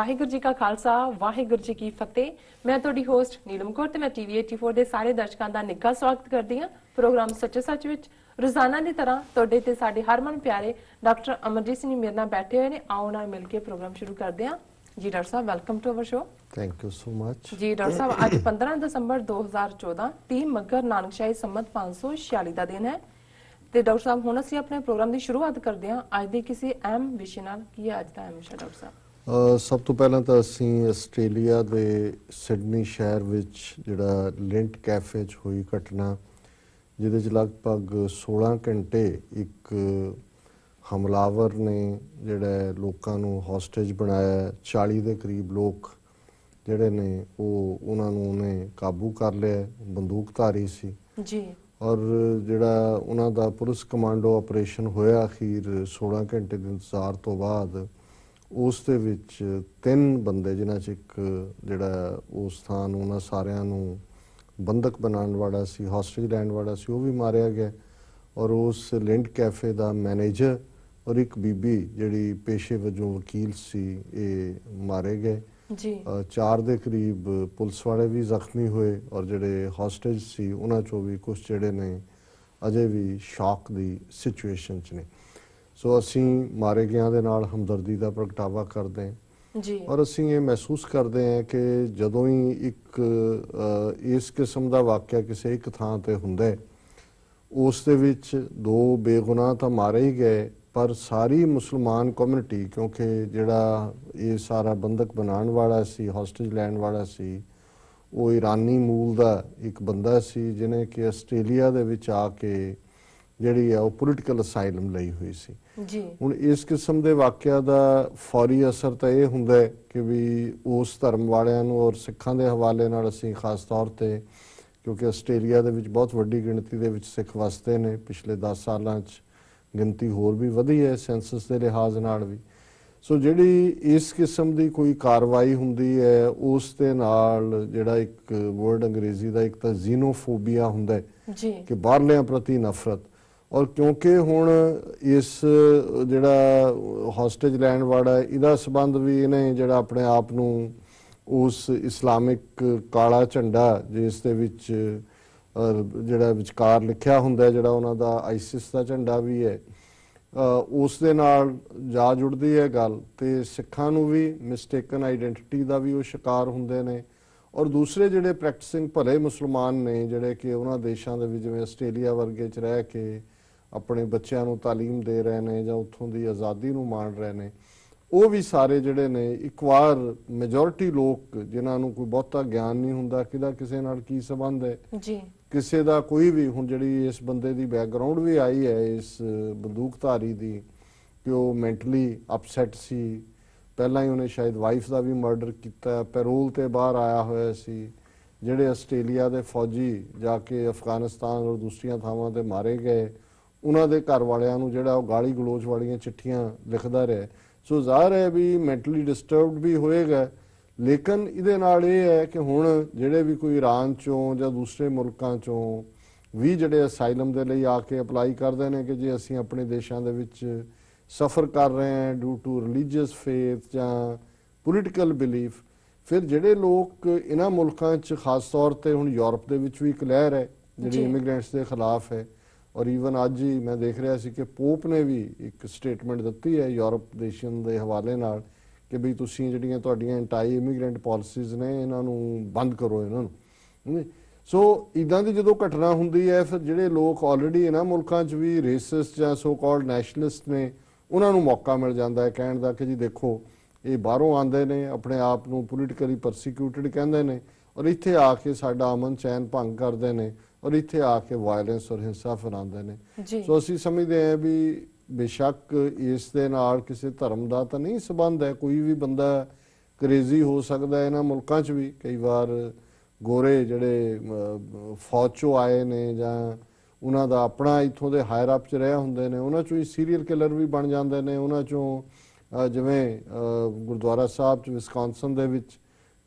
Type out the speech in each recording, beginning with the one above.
ਵਾਹਿਗੁਰੂ ਜੀ ਕਾ ਖਾਲਸਾ ਵਾਹਿਗੁਰੂ ਜੀ ਕੀ ਫਤਿਹ ਮੈਂ ਤੁਹਾਡੀ ਹੋਸਟ ਨੀਲਮ ਕੌਰ ਤੇ ਮੈਂ ਟੀਵੀ 84 ਦੇ ਸਾਰੇ ਦਰਸ਼ਕਾਂ ਦਾ ਨਿੱਘਾ ਸਵਾਗਤ ਕਰਦੀ ਹਾਂ ਪ੍ਰੋਗਰਾਮ ਸੱਚੇ ਸੱਚ ਵਿੱਚ ਰੋਜ਼ਾਨਾ ਦੀ ਤਰ੍ਹਾਂ ਤੁਹਾਡੇ ਤੇ ਸਾਡੇ ਹਰਮਨ ਪਿਆਰੇ ਡਾਕਟਰ ਅਮਰਜੀਤ ਸਿੰਘ ਮੇਰੇ ਨਾਲ ਬੈਠੇ ਹੋਏ ਨੇ ਆਓ ਨਾਲ ਮਿਲ ਕੇ ਪ੍ਰੋਗਰਾਮ ਸ਼ੁਰੂ ਕਰਦੇ ਹਾਂ ਜੀ ਡਾਕਟਰ ਸਾਹਿਬ welcome to our show thank you so much ਜੀ ਡਾਕਟਰ ਸਾਹਿਬ ਅੱਜ 15 ਦਸੰਬਰ 2014 30 ਮੱਗਰ ਨਾਨਕਸ਼ਾਹੀ ਸੰਮਤ 546 ਦਾ ਦਿਨ ਹੈ ਤੇ ਡਾਕਟਰ ਸਾਹਿਬ ਹੁਣ ਅਸੀਂ ਆਪਣੇ ਪ੍ਰੋਗਰਾਮ ਦੀ ਸ਼ੁਰੂਆਤ ਕਰਦੇ ਹਾਂ ਅੱਜ ਦੇ ਕਿਸੇ ਅਹਿਮ ਵਿਸ਼ੇ ਨਾਲ ਕੀ ਅੱਜ ਦਾ ਅਹਿਮ ਵਿਸ਼ਾ ਡਾਕਟਰ ਸਾਹਿਬ ਸਭ ਤੋਂ ਪਹਿਲਾਂ ਤਾਂ ਅਸੀਂ ਆਸਟ੍ਰੇਲੀਆ ਦੇ ਸਿਡਨੀ ਸ਼ਹਿਰ ਵਿੱਚ ਜਿਹੜਾ ਲਿੰਟ ਕੈਫੇ 'ਚ ਹੋਈ ਘਟਨਾ ਜਿਹਦੇ 'ਚ ਲਗਭਗ 16 ਘੰਟੇ ਇੱਕ ਹਮਲਾਵਰ ਨੇ ਜਿਹੜਾ ਲੋਕਾਂ ਨੂੰ ਹੌਸਟੇਜ ਬਣਾਇਆ 40 ਦੇ ਕਰੀਬ ਲੋਕ ਜਿਹੜੇ ਨੇ ਉਹ ਉਹਨਾਂ ਨੂੰ ਉਹਨੇ ਕਾਬੂ ਕਰ ਲਿਆ ਬੰਦੂਕਧਾਰੀ ਸੀ ਜੀ ਔਰ ਜਿਹੜਾ ਉਹਨਾਂ ਦਾ ਪੁਲਿਸ ਕਮਾਂਡੋ ਆਪਰੇਸ਼ਨ ਹੋਇਆ ਅਖੀਰ 16 ਘੰਟੇ ਦੇ ਇੰਤਜ਼ਾਰ ਤੋਂ ਬਾਅਦ ਉਸ ਦੇ ਵਿੱਚ ਤਿੰਨ ਬੰਦੇ ਜਿਨ੍ਹਾਂ 'ਚ ਇੱਕ ਜਿਹੜਾ ਉਸ ਸਥਾਨ ਉਹਨਾਂ ਸਾਰਿਆਂ ਨੂੰ ਬੰਦਕ ਬਣਾਉਣ ਵਾਲਾ ਸੀ ਹੌਸਟੇਜ ਲੈਣ ਵਾਲਾ ਸੀ ਉਹ ਵੀ ਮਾਰਿਆ ਗਿਆ ਔਰ ਉਸ ਲਿੰਡ ਕੈਫੇ ਦਾ ਮੈਨੇਜਰ ਔਰ ਇੱਕ ਬੀਬੀ ਜਿਹੜੀ ਪੇਸ਼ੇ ਵਜੋਂ ਵਕੀਲ ਸੀ ਇਹ ਮਾਰੇ ਗਏ ਜੀ ਚਾਰ ਦੇ ਕਰੀਬ ਪੁਲਿਸ ਵਾਲੇ ਵੀ ਜ਼ਖਮੀ ਹੋਏ ਔਰ ਜਿਹੜੇ ਹੌਸਟੇਜ ਸੀ ਉਹਨਾਂ ਚੋਂ ਵੀ ਕੁਝ ਜਿਹੜੇ ਨੇ ਅਜੇ ਵੀ ਸ਼ੌਕ ਦੀ ਸਿਚੁਏਸ਼ਨ 'ਚ ਨੇ ਸੋ ਅਸੀਂ ਮਾਰੇ ਗਿਆਂ ਦੇ ਨਾਲ ਹਮਦਰਦੀ ਦਾ ਪ੍ਰਗਟਾਵਾ ਕਰਦੇ ਹਾਂ ਜੀ ਔਰ ਅਸੀਂ ਇਹ ਮਹਿਸੂਸ ਕਰਦੇ ਹਾਂ ਕਿ ਜਦੋਂ ਹੀ ਇੱਕ ਇਸ ਕਿਸਮ ਦਾ ਵਾਕਿਆ ਕਿਸੇ ਇੱਕ ਥਾਂ ਤੇ ਹੁੰਦਾ ਉਸ ਦੇ ਵਿੱਚ ਦੋ ਬੇਗੁਨਾਹ ਤਾਂ ਮਾਰੇ ਹੀ ਗਏ ਪਰ ਸਾਰੀ ਮੁਸਲਮਾਨ ਕਮਿਊਨਿਟੀ ਕਿਉਂਕਿ ਜਿਹੜਾ ਇਹ ਸਾਰਾ ਬੰਦਕ ਬਣਾਉਣ ਵਾਲਾ ਸੀ ਹੌਸਟੇਜ ਲੈਣ ਵਾਲਾ ਸੀ ਉਹ ਇਰਾਨੀ ਮੂਲ ਦਾ ਇੱਕ ਬੰਦਾ ਸੀ ਜਿਨੇ ਕਿ ਆਸਟ੍ਰੇਲੀਆ ਦੇ ਵਿੱਚ ਆ ਕੇ ਜਿਹੜੀ ਆ ਉਹ ਪੋਲੀਟੀਕਲ ਅਸਾਈਲਮ ਲਈ ਹੋਈ ਸੀ ਜੀ ਹੁਣ ਇਸ ਕਿਸਮ ਦੇ ਵਾਕਿਆ ਦਾ ਫੌਰੀ ਅਸਰ ਤਾਂ ਇਹ ਹੁੰਦਾ ਹੈ ਕਿ ਵੀ ਉਸ ਧਰਮ ਵਾਲਿਆਂ ਨੂੰ ਔਰ ਸਿੱਖਾਂ ਦੇ ਹਵਾਲੇ ਨਾਲ ਅਸੀਂ ਖਾਸ ਤੌਰ ਤੇ ਕਿਉਂਕਿ ਆਸਟ੍ਰੇਲੀਆ ਦੇ ਵਿੱਚ ਬਹੁਤ ਵੱਡੀ ਗਿਣਤੀ ਦੇ ਵਿੱਚ ਸਿੱਖ ਵਸਦੇ ਨੇ ਪਿਛਲੇ 10 ਸਾਲਾਂ 'ਚ ਗਿਣਤੀ ਹੋਰ ਵੀ ਵਧੀ ਹੈ ਸੈਂਸਸ ਦੇ ਲਿਹਾਜ਼ ਨਾਲ ਵੀ ਸੋ ਜਿਹੜੀ ਇਸ ਕਿਸਮ ਦੀ ਕੋਈ ਕਾਰਵਾਈ ਹੁੰਦੀ ਹੈ ਉਸ ਦੇ ਨਾਲ ਜਿਹੜਾ ਇੱਕ ਵਰਡ ਅੰਗਰੇਜ਼ੀ ਦਾ ਇੱਕ ਤਾਂ ਜ਼ੀਨੋਫੋਬੀਆ ਹੁੰਦਾ ਹੈ ਜੀ ਕਿ ਬਾਹਰਲਿਆਂ ਪ੍ਰਤੀ ਨਫ਼ਰਤ ਔਰ ਕਿਉਂਕਿ ਹੁਣ ਇਸ ਜਿਹੜਾ ਹੌਸਟੇਜ ਲੈਣ ਵਾਲਾ ਇਹਦਾ ਸਬੰਧ ਵੀ ਇਹਨੇ ਜਿਹੜਾ ਆਪਣੇ ਆਪ ਨੂੰ ਉਸ ਇਸਲਾਮਿਕ ਕਾਲਾ ਝੰਡਾ ਜਿਸ ਦੇ ਵਿੱਚ ਜਿਹੜਾ ਵਿਚਕਾਰ ਲਿਖਿਆ ਹੁੰਦਾ ਜਿਹੜਾ ਉਹਨਾਂ ਦਾ ਆਈਸਿਸ ਦਾ ਝੰਡਾ ਵੀ ਹੈ ਉਸ ਦੇ ਨਾਲ ਜਾ ਜੁੜਦੀ ਹੈ ਗੱਲ ਤੇ ਸਿੱਖਾਂ ਨੂੰ ਵੀ ਮਿਸਟੇਕਨ ਆਈਡੈਂਟੀਟੀ ਦਾ ਵੀ ਉਹ ਸ਼ਿਕਾਰ ਹੁੰਦੇ ਨੇ ਔਰ ਦੂਸਰੇ ਜਿਹੜੇ ਪ੍ਰੈਕਟਿਸਿੰਗ ਭਲੇ ਮੁਸਲਮਾਨ ਨੇ ਜਿਹੜੇ ਕਿ ਉਹਨਾਂ ਦੇਸ਼ਾਂ ਦੇ ਵਿੱਚ ਜਿਵੇਂ ਆਸਟ੍ਰੇਲੀਆ ਵਰਗੇ ਚ ਰਹਿ ਕੇ ਆਪਣੇ ਬੱਚਿਆਂ ਨੂੰ تعلیم ਦੇ ਰਹੇ ਨੇ ਜਾਂ ਉੱਥੋਂ ਦੀ ਆਜ਼ਾਦੀ ਨੂੰ ਮਾਣ ਰਹੇ ਨੇ ਉਹ ਵੀ ਸਾਰੇ ਜਿਹੜੇ ਨੇ ਇੱਕ ਵਾਰ ਮੈਜੋਰਟੀ ਲੋਕ ਜਿਨ੍ਹਾਂ ਨੂੰ ਕੋਈ ਬਹੁਤਾ ਗਿਆਨ ਨਹੀਂ ਹੁੰਦਾ ਕਿਦਾ ਕਿਸੇ ਨਾਲ ਕੀ ਸਬੰਧ ਹੈ ਜੀ ਕਿਸੇ ਦਾ ਕੋਈ ਵੀ ਹੁਣ ਜਿਹੜੀ ਇਸ ਬੰਦੇ ਦੀ ਬੈਕਗ੍ਰਾਉਂਡ ਵੀ ਆਈ ਹੈ ਇਸ ਬੰਦੂਕਧਾਰੀ ਦੀ ਕਿ ਉਹ ਮੈਂਟਲੀ ਅਪਸੈਟ ਸੀ ਪਹਿਲਾਂ ਹੀ ਉਹਨੇ ਸ਼ਾਇਦ ਵਾਈਫ ਦਾ ਵੀ ਮਰਡਰ ਕੀਤਾ ਪੈਰੋਲ ਤੇ ਬਾਹਰ ਆਇਆ ਹੋਇਆ ਸੀ ਜਿਹੜੇ ਆਸਟ੍ਰੇਲੀਆ ਦੇ ਫੌਜੀ ਜਾ ਕੇ ਅਫਗਾਨਿਸਤਾਨ ਔਰ ਦੂਸਰੀਆਂ ਥਾਵਾਂ ਤੇ ਮਾਰੇ ਗਏ ਉਹਨਾਂ ਦੇ ਘਰ ਵਾਲਿਆਂ ਨੂੰ ਜਿਹੜਾ ਉਹ ਗਾਲੀ ਗਲੋਚ ਵਾਲੀਆਂ ਚਿੱਠੀਆਂ ਲਿਖਦਾ ਰਿਹਾ ਸੋ ਜ਼ਾਹਰ ਹੈ ਵੀ ਮੈਂਟਲੀ ਡਿਸਟਰਬਡ ਵੀ ਹੋਏਗਾ ਲੇਕਿਨ ਇਹਦੇ ਨਾਲ ਇਹ ਹੈ ਕਿ ਹੁਣ ਜਿਹੜੇ ਵੀ ਕੋਈ ਇਰਾਨ ਚੋਂ ਜਾਂ ਦੂਸਰੇ ਮੁਲਕਾਂ ਚੋਂ ਵੀ ਜਿਹੜੇ ਅਸਾਈਲਮ ਦੇ ਲਈ ਆ ਕੇ ਅਪਲਾਈ ਕਰਦੇ ਨੇ ਕਿ ਜੇ ਅਸੀਂ ਆਪਣੇ ਦੇਸ਼ਾਂ ਦੇ ਵਿੱਚ ਸਫਰ ਕਰ ਰਹੇ ਹਾਂ ਡੂ ਟੂ ਰਿਲੀਜੀਅਸ ਫੇਥ ਜਾਂ ਪੋਲੀਟੀਕਲ ਬਿਲੀਫ ਫਿਰ ਜਿਹੜੇ ਲੋਕ ਇਹਨਾਂ ਮੁਲਕਾਂ 'ਚ ਖਾਸ ਤੌਰ ਤੇ ਹੁਣ ਯੂਰਪ ਦੇ ਵਿੱਚ ਵੀ ਇੱਕ ਲਹਿਰ ਹੈ ਜਿਹੜੀ ਇਮੀਗ੍ਰੈਂਟਸ ਦੇ ਖਿਲਾਫ ਹੈ ਔਰ ਈਵਨ ਅੱਜ ਹੀ ਮੈਂ ਦੇਖ ਰਿਹਾ ਸੀ ਕਿ ਪੋਪ ਨੇ ਵੀ ਇੱਕ ਸਟੇਟਮੈਂਟ ਦਿੱਤੀ ਹੈ ਯੂਰਪ ਦੇਸ਼ਾਂ ਦੇ ਹਵਾਲੇ ਨਾਲ ਕਿ ਵੀ ਤੁਸੀਂ ਜਿਹੜੀਆਂ ਤੁਹਾਡੀਆਂ ਐਂਟਾਈ ਇਮੀਗ੍ਰੈਂਟ ਪਾਲਿਸੀਜ਼ ਨੇ ਇਹਨਾਂ ਨੂੰ ਬੰਦ ਕਰੋ ਇਹਨਾਂ ਨੂੰ ਸੋ ਇਦਾਂ ਦੀ ਜਦੋਂ ਘਟਨਾ ਹੁੰਦੀ ਹੈ ਫਿਰ ਜਿਹੜੇ ਲੋਕ ਆਲਰੇਡੀ ਇਹਨਾਂ ਮੁਲਕਾਂ 'ਚ ਵੀ ਰੇਸਿਸਟ ਜਾਂ ਸੋ ਕਾਲਡ ਨੈਸ਼ਨਲਿਸਟ ਨੇ ਉਹਨਾਂ ਨੂੰ ਮੌਕਾ ਮਿਲ ਜਾਂਦਾ ਹੈ ਕਹਿਣ ਦਾ ਕਿ ਜੀ ਦੇਖੋ ਇਹ ਬਾਹਰੋਂ ਆਉਂਦੇ ਨੇ ਆਪਣੇ ਆਪ ਨੂੰ ਪੋਲੀਟਿਕਲੀ ਪਰਸੀਕਿਊਟਿਡ ਕਹਿੰਦੇ ਨੇ ਔਰ ਇੱਥੇ ਆ ਕੇ ਸਾਡਾ ਅਮਨ ਚੈਨ ਭੰਗ ਕਰਦੇ ਨੇ ਔਰ ਇੱਥੇ ਆ ਕੇ ਵਾਇਲੈਂਸ ਔਰ ਹਿੰਸਾ ਫੈਲਾਉਂਦੇ ਨੇ ਸੋ ਅਸੀਂ ਸਮਝਦੇ ਆ ਵੀ ਬੇਸ਼ੱਕ ਇਸ ਦੇ ਨਾਲ ਕਿਸੇ ਧਰਮ ਦਾ ਤਾਂ ਨਹੀਂ ਸਬੰਧ ਹੈ ਕੋਈ ਵੀ ਬੰਦਾ ਕ੍ਰੇਜ਼ੀ ਹੋ ਸਕਦਾ ਇਹਨਾਂ ਮੁਲਕਾਂ 'ਚ ਵੀ ਕਈ ਵਾਰ ਗੋਰੇ ਜਿਹੜੇ ਫੌਜ 'ਚੋਂ ਆਏ ਨੇ ਜਾਂ ਉਹਨਾਂ ਦਾ ਆਪਣਾ ਇੱਥੋਂ ਦੇ ਹਾਇਰ ਅਪ 'ਚ ਰਹਿ ਹੁੰਦੇ ਨੇ ਉਹਨਾਂ 'ਚੋਂ ਹੀ ਸੀਰੀਅਲ ਕਿਲਰ ਵੀ ਬਣ ਜਾਂਦੇ ਨੇ ਉਹਨਾਂ 'ਚੋਂ ਜਿਵੇਂ ਗੁਰਦੁਆਰਾ ਸਾਹਿਬ 'ਚ ਵਿਸਕੌਨਸਨ ਦੇ ਵਿੱਚ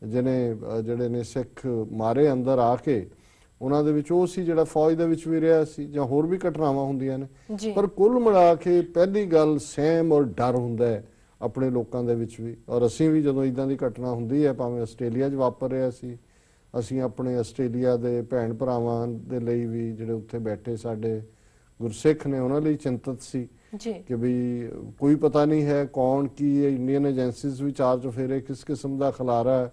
ਜਿਹਨੇ ਜਿਹੜੇ ਨੇ ਸਿੱਖ ਮਾਰੇ ਅੰਦਰ ਆ ਕੇ ਉਹਨਾਂ ਦੇ ਵਿੱਚ ਉਹ ਸੀ ਜਿਹੜਾ ਫੌਜ ਦੇ ਵਿੱਚ ਵੀ ਰਿਹਾ ਸੀ ਜਾਂ ਹੋਰ ਵੀ ਘਟਨਾਵਾਂ ਹੁੰਦੀਆਂ ਨੇ ਪਰ ਕੁੱਲ ਮਿਲਾ ਕੇ ਪਹਿਲੀ ਗੱਲ ਸਹਿਮ ਔਰ ਡਰ ਹੁੰਦਾ ਹੈ ਆਪਣੇ ਲੋਕਾਂ ਦੇ ਵਿੱਚ ਵੀ ਔਰ ਅਸੀਂ ਵੀ ਜਦੋਂ ਇਦਾਂ ਦੀ ਘਟਨਾ ਹੁੰਦੀ ਹੈ ਭਾਵੇਂ ਆਸਟ੍ਰੇਲੀਆ 'ਚ ਵਾਪਰ ਰਿਹਾ ਸੀ ਅਸੀਂ ਆਪਣੇ ਆਸਟ੍ਰੇਲੀਆ ਦੇ ਭੈਣ ਭਰਾਵਾਂ ਦੇ ਲਈ ਵੀ ਜਿਹੜੇ ਉੱਥੇ ਬੈਠੇ ਸਾਡੇ ਗੁਰਸਿੱਖ ਨੇ ਉਹਨਾਂ ਲਈ ਚਿੰਤਤ ਸੀ ਜੀ ਕਿ ਵੀ ਕੋਈ ਪਤਾ ਨਹੀਂ ਹੈ ਕੌਣ ਕੀ ਹੈ ਇੰਡੀਅਨ ਏਜੰਸੀਜ਼ ਵੀ ਚਾਰਜ ਫੇਰੇ ਕਿਸ ਕਿਸਮ ਦਾ ਖਲਾਰਾ ਹੈ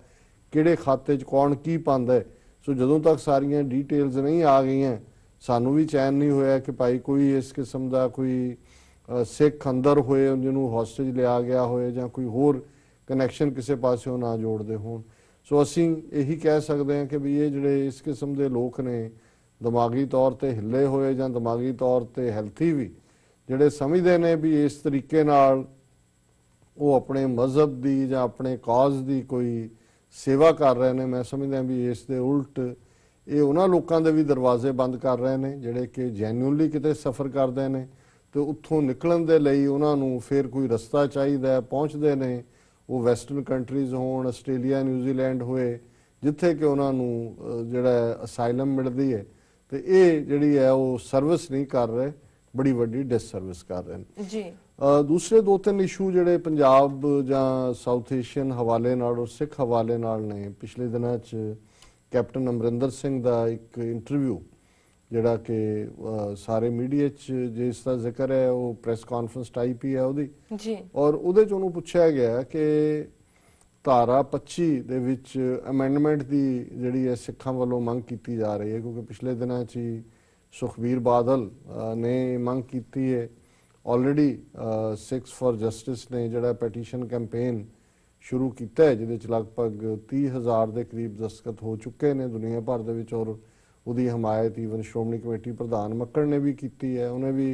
ਕਿਹੜੇ ਖਾਤੇ 'ਚ ਕੌਣ ਕੀ ਪਾਉਂਦਾ ਹੈ ਸੋ ਜਦੋਂ ਤੱਕ ਸਾਰੀਆਂ ਡੀਟੇਲਸ ਨਹੀਂ ਆ ਗਈਆਂ ਸਾਨੂੰ ਵੀ ਚੈਨ ਨਹੀਂ ਹੋਇਆ ਕਿ ਭਾਈ ਕੋਈ ਇਸ ਕਿਸਮ ਦਾ ਕੋਈ ਸਿੱਖ ਅੰਦਰ ਹੋਏ ਜਿਹਨੂੰ ਹੌਸਟੇਜ ਲਿਆ ਗਿਆ ਹੋਏ ਜਾਂ ਕੋਈ ਹੋਰ ਕਨੈਕਸ਼ਨ ਕਿਸੇ ਪਾਸੇ ਨਾ ਜੋੜਦੇ ਹੋਣ ਸੋ ਅਸੀਂ ਇਹੀ ਕਹਿ ਸਕਦੇ ਹਾਂ ਕਿ ਵੀ ਇਹ ਜਿਹੜੇ ਇਸ ਕਿਸਮ ਦੇ ਲੋਕ ਨੇ ਦਿਮਾਗੀ ਤੌਰ ਤੇ ਹਿੱਲੇ ਹੋਏ ਜਾਂ ਦਿਮਾਗੀ ਤੌਰ ਤੇ ਹੈਲਥੀ ਵੀ ਜਿਹੜੇ ਸਮਝਦੇ ਨੇ ਵੀ ਇਸ ਤਰੀਕੇ ਨਾਲ ਉਹ ਆਪਣੇ ਮਜ਼ਹਬ ਦੀ ਜਾਂ ਆਪਣੇ ਕਾਜ਼ ਦੀ ਕੋਈ ਸੇਵਾ ਕਰ ਰਹੇ ਨੇ ਮੈਂ ਸਮਝਦਾ ਵੀ ਇਸ ਦੇ ਉਲਟ ਇਹ ਉਹਨਾਂ ਲੋਕਾਂ ਦੇ ਵੀ ਦਰਵਾਜ਼ੇ ਬੰਦ ਕਰ ਰਹੇ ਨੇ ਜਿਹੜੇ ਕਿ ਜੈਨੂਇਨਲੀ ਕਿਤੇ ਸਫ਼ਰ ਕਰਦੇ ਨੇ ਤੇ ਉੱਥੋਂ ਨਿਕਲਣ ਦੇ ਲਈ ਉਹਨਾਂ ਨੂੰ ਫੇਰ ਕੋਈ ਰਸਤਾ ਚਾਹੀਦਾ ਹੈ ਪਹੁੰਚਦੇ ਨੇ ਉਹ ਵੈਸਟਰਨ ਕੰਟਰੀਜ਼ ਹੋਣ ਆਸਟ੍ਰੇਲੀਆ ਨਿਊਜ਼ੀਲੈਂਡ ਹੋਏ ਜਿੱਥੇ ਕਿ ਉਹਨਾਂ ਨੂੰ ਜਿਹੜਾ ਅਸਾਈਲਮ ਮਿਲਦੀ ਹੈ ਤੇ ਇਹ ਜਿਹੜੀ ਹੈ ਉਹ ਸਰਵਿਸ ਨਹੀਂ ਕਰ ਰਹੇ ਬੜੀ ਵੱਡੀ ਡਿਸਸਰਵਿਸ ਕਰ ਰਹੇ ਨੇ ਜੀ ਦੂਸਰੇ ਦੋ ਤਿੰਨ ਇਸ਼ੂ ਜਿਹੜੇ ਪੰਜਾਬ ਜਾਂ ਸਾਊਥ ਏਸ਼ੀਅਨ ਹਵਾਲੇ ਨਾਲ ਔਰ ਸਿੱਖ ਹਵਾਲੇ ਨਾਲ ਨੇ ਪਿਛਲੇ ਦਿਨਾਂ 'ਚ ਕੈਪਟਨ ਅਮਰਿੰਦਰ ਸਿੰਘ ਦਾ ਇੱਕ ਇੰਟਰਵਿਊ ਜਿਹੜਾ ਕਿ ਸਾਰੇ ਮੀਡੀਆ 'ਚ ਜਿਸ ਦਾ ਜ਼ਿਕਰ ਹੈ ਉਹ ਪ੍ਰੈਸ ਕਾਨਫਰੰਸ ਟਾਈਪ ਹੀ ਹੈ ਉਹਦੀ ਜੀ ਔਰ ਉਹਦੇ 'ਚ ਉਹਨੂੰ ਪੁੱਛਿਆ ਗਿਆ ਕਿ ਧਾਰਾ 25 ਦੇ ਵਿੱਚ ਅਮੈਂਡਮੈਂਟ ਦੀ ਜਿਹੜੀ ਹੈ ਸਿੱਖਾਂ ਵੱਲੋਂ ਮੰਗ ਕੀਤੀ ਜਾ ਰਹੀ ਹੈ ਕਿਉਂਕਿ ਪਿਛਲੇ ਦਿਨਾਂ 'ਚ ਸੁਖਵੀਰ ਬਾਦਲ ਨੇ ਮੰਗ ਕੀਤੀ ਹੈ ਆਲਰੇਡੀ 6 ਫਾਰ ਜਸਟਿਸ ਨੇ ਜਿਹੜਾ ਪਟੀਸ਼ਨ ਕੈਂਪੇਨ ਸ਼ੁਰੂ ਕੀਤਾ ਹੈ ਜਿਹਦੇ ਚ ਲਗਭਗ 30000 ਦੇ ਕਰੀਬ ਦਸਤਖਤ ਹੋ ਚੁੱਕੇ ਨੇ ਦੁਨੀਆ ਭਰ ਦੇ ਵਿੱਚ ਔਰ ਉਹਦੀ ਹਮਾਇਤ ਈਵਨ ਸ਼੍ਰੋਮਣੀ ਕਮੇਟੀ ਪ੍ਰਧਾਨ ਮੱਕੜ ਨੇ ਵੀ ਕੀਤੀ ਹੈ ਉਹਨੇ ਵੀ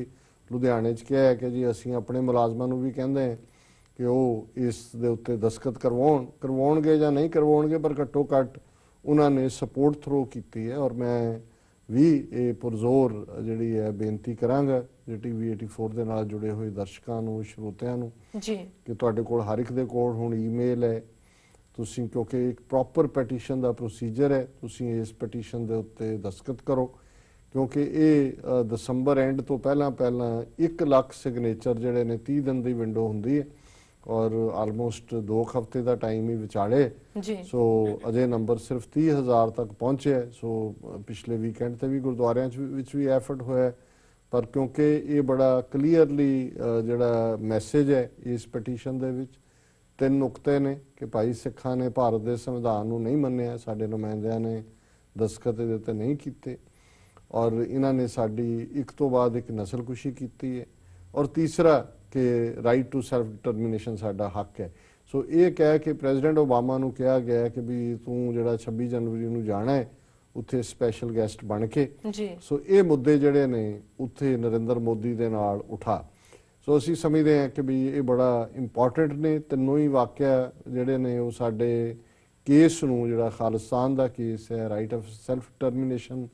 ਲੁਧਿਆਣੇ 'ਚ ਕਿਹਾ ਹੈ ਕਿ ਜੀ ਅਸੀਂ ਆਪਣੇ ਮੁਲਾਜ਼ਮਾਂ ਨੂੰ ਵੀ ਕਹਿੰਦੇ ਹਾਂ ਕਿ ਉਹ ਇਸ ਦੇ ਉੱਤੇ ਦਸਤਖਤ ਕਰਵਾਉਣ ਕਰਵਾਉਣਗੇ ਜਾਂ ਨਹੀਂ ਕਰਵਾਉਣਗੇ ਪਰ ਘੱਟੋ ਘੱਟ ਉਹਨਾਂ ਨੇ ਸਪੋਰਟ ਥਰੋ ਕੀਤੀ ਹੈ ਔਰ ਮੈਂ ਵੀ ਇਹ ਪੁਰਜ਼ੋਰ ਜਿਹੜੀ ਹੈ ਬੇਨਤੀ ਕਰਾਂਗਾ ਜਿਹੜੀ 84 ਦੇ ਨਾਲ ਜੁੜੇ ਹੋਏ ਦਰਸ਼ਕਾਂ ਨੂੰ ਸ਼ਰੋਤਿਆਂ ਨੂੰ ਜੀ ਕਿ ਤੁਹਾਡੇ ਕੋਲ ਹਰ ਇੱਕ ਦੇ ਕੋਲ ਹੁਣ ਈਮੇਲ ਹੈ ਤੁਸੀਂ ਕਿਉਂਕਿ ਇੱਕ ਪ੍ਰੋਪਰ ਪਟੀਸ਼ਨ ਦਾ ਪ੍ਰੋਸੀਜਰ ਹੈ ਤੁਸੀਂ ਇਸ ਪਟੀਸ਼ਨ ਦੇ ਉੱਤੇ ਦਸਤਖਤ ਕਰੋ ਕਿਉਂਕਿ ਇਹ ਦਸੰਬਰ ਐਂਡ ਤੋਂ ਪਹਿਲਾਂ ਪਹਿਲਾਂ 1 ਲੱਖ ਸਿਗਨੇਚਰ ਜਿਹੜੇ ਨੇ 30 ਦਿਨ ਦੀ ਵਿੰਡੋ ਹੁੰਦੀ ਹੈ ਔਰ ਆਲਮੋਸਟ 2 ਹਫ਼ਤੇ ਦਾ ਟਾਈਮ ਹੀ ਵਿਚਾਲੇ ਜੀ ਸੋ ਅਜੇ ਨੰਬਰ ਸਿਰਫ 30000 ਤੱਕ ਪਹੁੰਚਿਆ ਸੋ ਪਿਛਲੇ ਵੀਕਐਂਡ ਤੇ ਵੀ ਗੁਰਦੁਆਰਿਆਂ ਵਿੱਚ ਵੀ ਐਫਰਟ ਹੋਇਆ ਪਰ ਕਿਉਂਕਿ ਇਹ ਬੜਾ ਕਲੀਅਰਲੀ ਜਿਹੜਾ ਮੈਸੇਜ ਹੈ ਇਸ ਪਟੀਸ਼ਨ ਦੇ ਵਿੱਚ ਤਿੰਨ ਨੁਕਤੇ ਨੇ ਕਿ ਭਾਈ ਸਿੱਖਾਂ ਨੇ ਭਾਰਤ ਦੇ ਸੰਵਿਧਾਨ ਨੂੰ ਨਹੀਂ ਮੰਨਿਆ ਸਾਡੇ ਨੁਮਾਇੰਦਿਆਂ ਨੇ ਦਸਖਤ ਦੇ ਉੱਤੇ ਨਹੀਂ ਕੀਤੇ ਔਰ ਇਹਨਾਂ ਨੇ ਸਾਡੀ ਇੱਕ ਤੋਂ ਬਾਅਦ ਇੱਕ ਨਸਲਕੁਸ਼ੀ ਕੀਤੀ ਹੈ ਔਰ ਤੀਸਰਾ ਕਿ ਰਾਈਟ ਟੂ ਸੈਲਫ ਡਿਟਰਮੀਨੇਸ਼ਨ ਸਾਡਾ ਹੱਕ ਹੈ ਸੋ ਇਹ ਕਹਿ ਕੇ ਪ੍ਰੈਜ਼ੀਡੈਂਟ ਓਬਾਮਾ ਨੂੰ ਕਿਹਾ ਗਿਆ ਕਿ ਵੀ ਤੂੰ ਜਿਹੜਾ 26 ਜਨਵਰੀ ਨੂੰ ਜਾਣਾ ਹੈ ਉੱਥੇ ਸਪੈਸ਼ਲ ਗੈਸਟ ਬਣ ਕੇ ਸੋ ਇਹ ਮੁੱਦੇ ਜਿਹੜੇ ਨੇ ਉੱਥੇ ਨਰਿੰਦਰ ਮੋਦੀ ਦੇ ਨਾਲ ਉਠਾ ਸੋ ਅਸੀਂ ਸਮਝਦੇ ਹਾਂ ਕਿ ਵੀ ਇਹ ਬੜਾ ਇੰਪੋਰਟੈਂਟ ਨੇ ਤਿੰਨੋਂ ਹੀ ਵਾਕਿਆ ਜਿਹੜੇ ਨੇ ਉਹ ਸਾਡੇ ਕੇਸ ਨੂੰ ਜਿਹੜਾ ਖਾਲਸਾਨ ਦਾ ਕੇਸ ਹੈ ਰਾਈਟ ਆਫ ਸੈਲਫ ਟਰਮੀਨੇਸ਼ਨ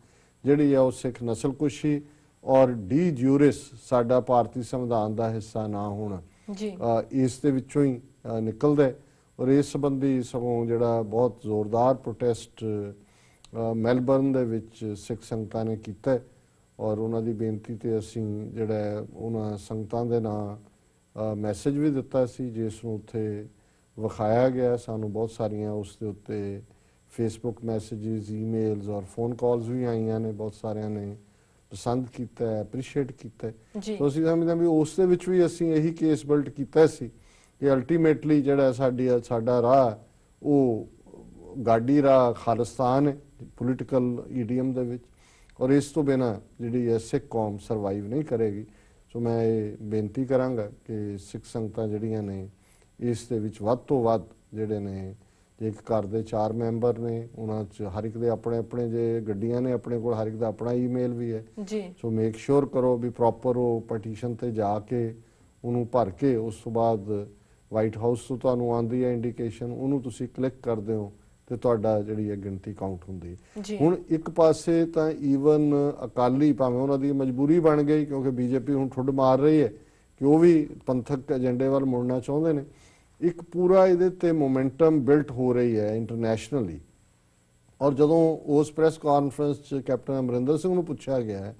ਜਿਹੜੀ ਹੈ ਉਹ ਸਿੱਖ ਨਸਲ ਕੁਸ਼ੀ ਔਰ ਡੀ ਜੂਰਿਸ ਸਾਡਾ ਭਾਰਤੀ ਸੰਵਿਧਾਨ ਦਾ ਹਿੱਸਾ ਨਾ ਹੋਣਾ ਜੀ ਇਸ ਦੇ ਵਿੱਚੋਂ ਹੀ ਨਿਕਲਦਾ ਔਰ ਇਸ ਸੰਬੰਧੀ ਸਗੋਂ ਜਿਹੜਾ ਬਹੁਤ ਜ਼ੋਰਦਾਰ ਪ੍ਰੋਟੈਸਟ ਮੈਲਬਰਨ ਦੇ ਵਿੱਚ ਸਿੱਖ ਸੰਗਤਾਂ ਨੇ ਕੀਤਾ ਔਰ ਉਹਨਾਂ ਦੀ ਬੇਨਤੀ ਤੇ ਅਸੀਂ ਜਿਹੜਾ ਉਹਨਾਂ ਸੰਗਤਾਂ ਦੇ ਨਾਂ ਮੈਸੇਜ ਵੀ ਦਿੱਤਾ ਸੀ ਜਿਸ ਨੂੰ ਉੱਥੇ ਵਿਖਾਇਆ ਗਿਆ ਸਾਨੂੰ ਬਹੁਤ ਸਾਰੀਆਂ ਉਸ ਦੇ ਉੱਤੇ ਫੇਸਬੁੱਕ ਮੈਸੇजेस ਈਮੇਲਸ ਔਰ ਫੋਨ ਕਾਲਸ ਵੀ ਆਈਆਂ ਨੇ ਬਹੁਤ ਸਾਰਿਆਂ ਨੇ ਪਸੰਦ ਕੀਤਾ ਹੈ ਅਪਰੀਸ਼ੀਏਟ ਕੀਤਾ ਹੈ ਸੋ ਅਸੀਂ ਸਮਝਦੇ ਹਾਂ ਵੀ ਉਸ ਦੇ ਵਿੱਚ ਵੀ ਅਸੀਂ ਇਹੀ ਕੇਸ ਬਿਲਡ ਕੀਤਾ ਸੀ ਕਿ ਅਲਟੀਮੇਟਲੀ ਜਿਹੜਾ ਸਾਡੀ ਸਾਡਾ ਰਾਹ ਉਹ ਗਾਡੀ ਰਾਹ ਖਾਲਿਸਤਾਨ ਹੈ ਪੋਲੀਟੀਕਲ ਈਡੀਐਮ e ਦੇ ਵਿੱਚ ਔਰ ਇਸ ਤੋਂ ਬਿਨਾ ਜਿਹੜੀ ਹੈ ਸਿੱਖ ਕੌਮ ਸਰਵਾਈਵ ਨਹੀਂ ਕਰੇਗੀ ਸੋ ਮੈਂ ਇਹ ਬੇਨਤੀ ਕਰਾਂਗਾ ਕਿ ਸਿੱਖ ਸੰਗਤਾਂ ਜਿਹੜੀਆਂ ਨੇ ਇਸ ਦੇ ਵਿੱਚ ਵੱਧ ਤੋਂ ਵੱਧ ਜਿਹੜੇ ਨੇ ਜੇ ਇੱਕ ਘਰ ਦੇ ਚਾਰ ਮੈਂਬਰ ਨੇ ਉਹਨਾਂ 'ਚ ਹਰ ਇੱਕ ਦੇ ਆਪਣੇ ਆਪਣੇ ਜੇ ਗੱਡੀਆਂ ਨੇ ਆਪਣੇ ਕੋਲ ਹਰ ਇੱਕ ਦਾ ਆਪਣਾ ਈਮੇਲ ਵੀ ਹੈ ਜੀ ਸੋ ਮੇਕ ਸ਼ੋਰ ਕਰੋ ਵੀ ਪ੍ਰੋਪਰ ਉਹ ਪਟੀਸ਼ਨ ਤੇ ਜਾ ਕੇ ਉਹਨੂੰ ਭਰ ਕੇ ਉਸ ਤੋਂ ਬਾਅਦ ਵਾਈਟ ਹਾਊਸ ਤੋਂ ਤੁਹਾਨੂੰ ਆਉਂਦੀ ਹੈ ਇੰਡੀਕੇਸ਼ਨ ਉਹਨੂੰ ਤੁਸੀਂ ਕਲਿੱਕ ਕਰਦੇ ਹੋ ਤੇ ਤੁਹਾਡਾ ਜਿਹੜੀ ਹੈ ਗਿਣਤੀ ਕਾਊਂਟ ਹੁੰਦੀ ਹੁਣ ਇੱਕ ਪਾਸੇ ਤਾਂ ਈਵਨ ਅਕਾਲੀ ਭਾਵੇਂ ਉਹਨਾਂ ਦੀ ਮਜਬੂਰੀ ਬਣ ਗਈ ਕਿਉਂਕਿ ਬੀਜੇਪੀ ਹੁਣ ਠੁੱਡ ਮਾਰ ਰਹੀ ਹੈ ਕਿ ਉਹ ਵੀ ਪੰਥਕ ਏਜੰਡੇ ਵੱਲ ਮੁੜਨਾ ਚਾਹੁੰਦੇ ਨੇ ਇੱਕ ਪੂਰਾ ਇਹਦੇ ਤੇ ਮੋਮੈਂਟਮ ਬਿਲਟ ਹੋ ਰਹੀ ਹੈ ਇੰਟਰਨੈਸ਼ਨਲੀ ਔਰ ਜਦੋਂ ਉਸ ਪ੍ਰੈਸ ਕਾਨਫਰੰਸ 'ਚ ਕੈਪਟਨ ਅਮਰਿੰਦਰ ਸਿੰਘ ਨੂੰ ਪੁੱਛਿਆ ਗਿਆ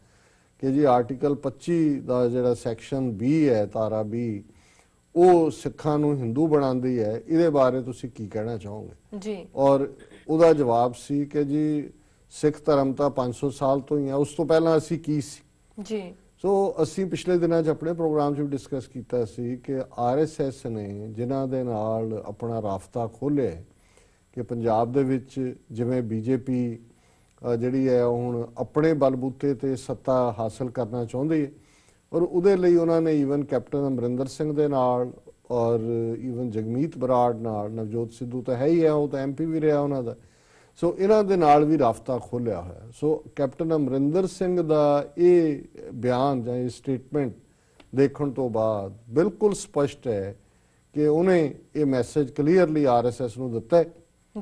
ਕਿ ਜੀ ਆਰਟੀਕਲ 25 ਦਾ ਜਿਹੜਾ ਸੈਕਸ਼ਨ 20 ਹੈ ਤਾਰਾ 20 ਉਹ ਸਿੱਖਾਂ ਨੂੰ ਹਿੰਦੂ ਬਣਾਉਂਦੀ ਹੈ ਇਹਦੇ ਬਾਰੇ ਤੁਸੀਂ ਕੀ ਕਹਿਣਾ ਚਾਹੋਗੇ ਜੀ ਔਰ ਉਹਦਾ ਜਵਾਬ ਸੀ ਕਿ ਜੀ ਸਿੱਖ ਧਰਮ ਤਾਂ 500 ਸਾਲ ਤੋਂ ਹੀ ਆ ਉਸ ਤੋਂ ਪਹਿਲਾਂ ਅਸੀਂ ਕੀ ਸੀ ਜੀ ਸੋ ਅਸੀਂ ਪਿਛਲੇ ਦਿਨਾਂ 'ਚ ਆਪਣੇ ਪ੍ਰੋਗਰਾਮ 'ਚ ਵੀ ਡਿਸਕਸ ਕੀਤਾ ਸੀ ਕਿ ਆਰਐਸਐਸ ਨੇ ਜਿਨ੍ਹਾਂ ਦੇ ਨਾਲ ਆਪਣਾ ਰਾਫਤਾ ਖੋਲੇ ਕਿ ਪੰਜਾਬ ਦੇ ਵਿੱਚ ਜਿਵੇਂ ਬੀਜੇਪੀ ਜਿਹੜੀ ਹੈ ਹੁਣ ਆਪਣੇ ਬਲਬੂਤੇ ਤੇ ਸੱਤਾ ਹਾਸਲ ਕਰਨਾ ਚਾਹੁੰਦੀ ਹੈ ਔਰ ਉਹਦੇ ਲਈ ਉਹਨਾਂ ਨੇ ਈਵਨ ਕੈਪਟਨ ਅਮਰਿੰਦਰ ਸਿੰਘ ਦੇ ਨਾਲ ਔਰ ਈਵਨ ਜਗਮੀਤ ਬਰਾੜ ਨਾਲ ਨਵਜੋਤ ਸਿੱਧੂ ਤਾਂ ਹੈ ਹੀ ਹੈ ਉਹ ਤਾਂ ਐਮਪੀ ਵੀ ਰਿਹਾ ਉਹਨਾਂ ਦਾ ਸੋ ਇਹਨਾਂ ਦੇ ਨਾਲ ਵੀ ਰਾਫਤਾ ਖੋਲਿਆ ਹੋਇਆ ਸੋ ਕੈਪਟਨ ਅਮਰਿੰਦਰ ਸਿੰਘ ਦਾ ਇਹ ਬਿਆਨ ਜਾਂ ਇਹ ਸਟੇਟਮੈਂਟ ਦੇਖਣ ਤੋਂ ਬਾਅਦ ਬਿਲਕੁਲ ਸਪਸ਼ਟ ਹੈ ਕਿ ਉਹਨੇ ਇਹ ਮੈਸੇਜ ਕਲੀਅਰਲੀ ਆਰਐਸਐਸ ਨੂੰ ਦਿੱਤਾ ਹੈ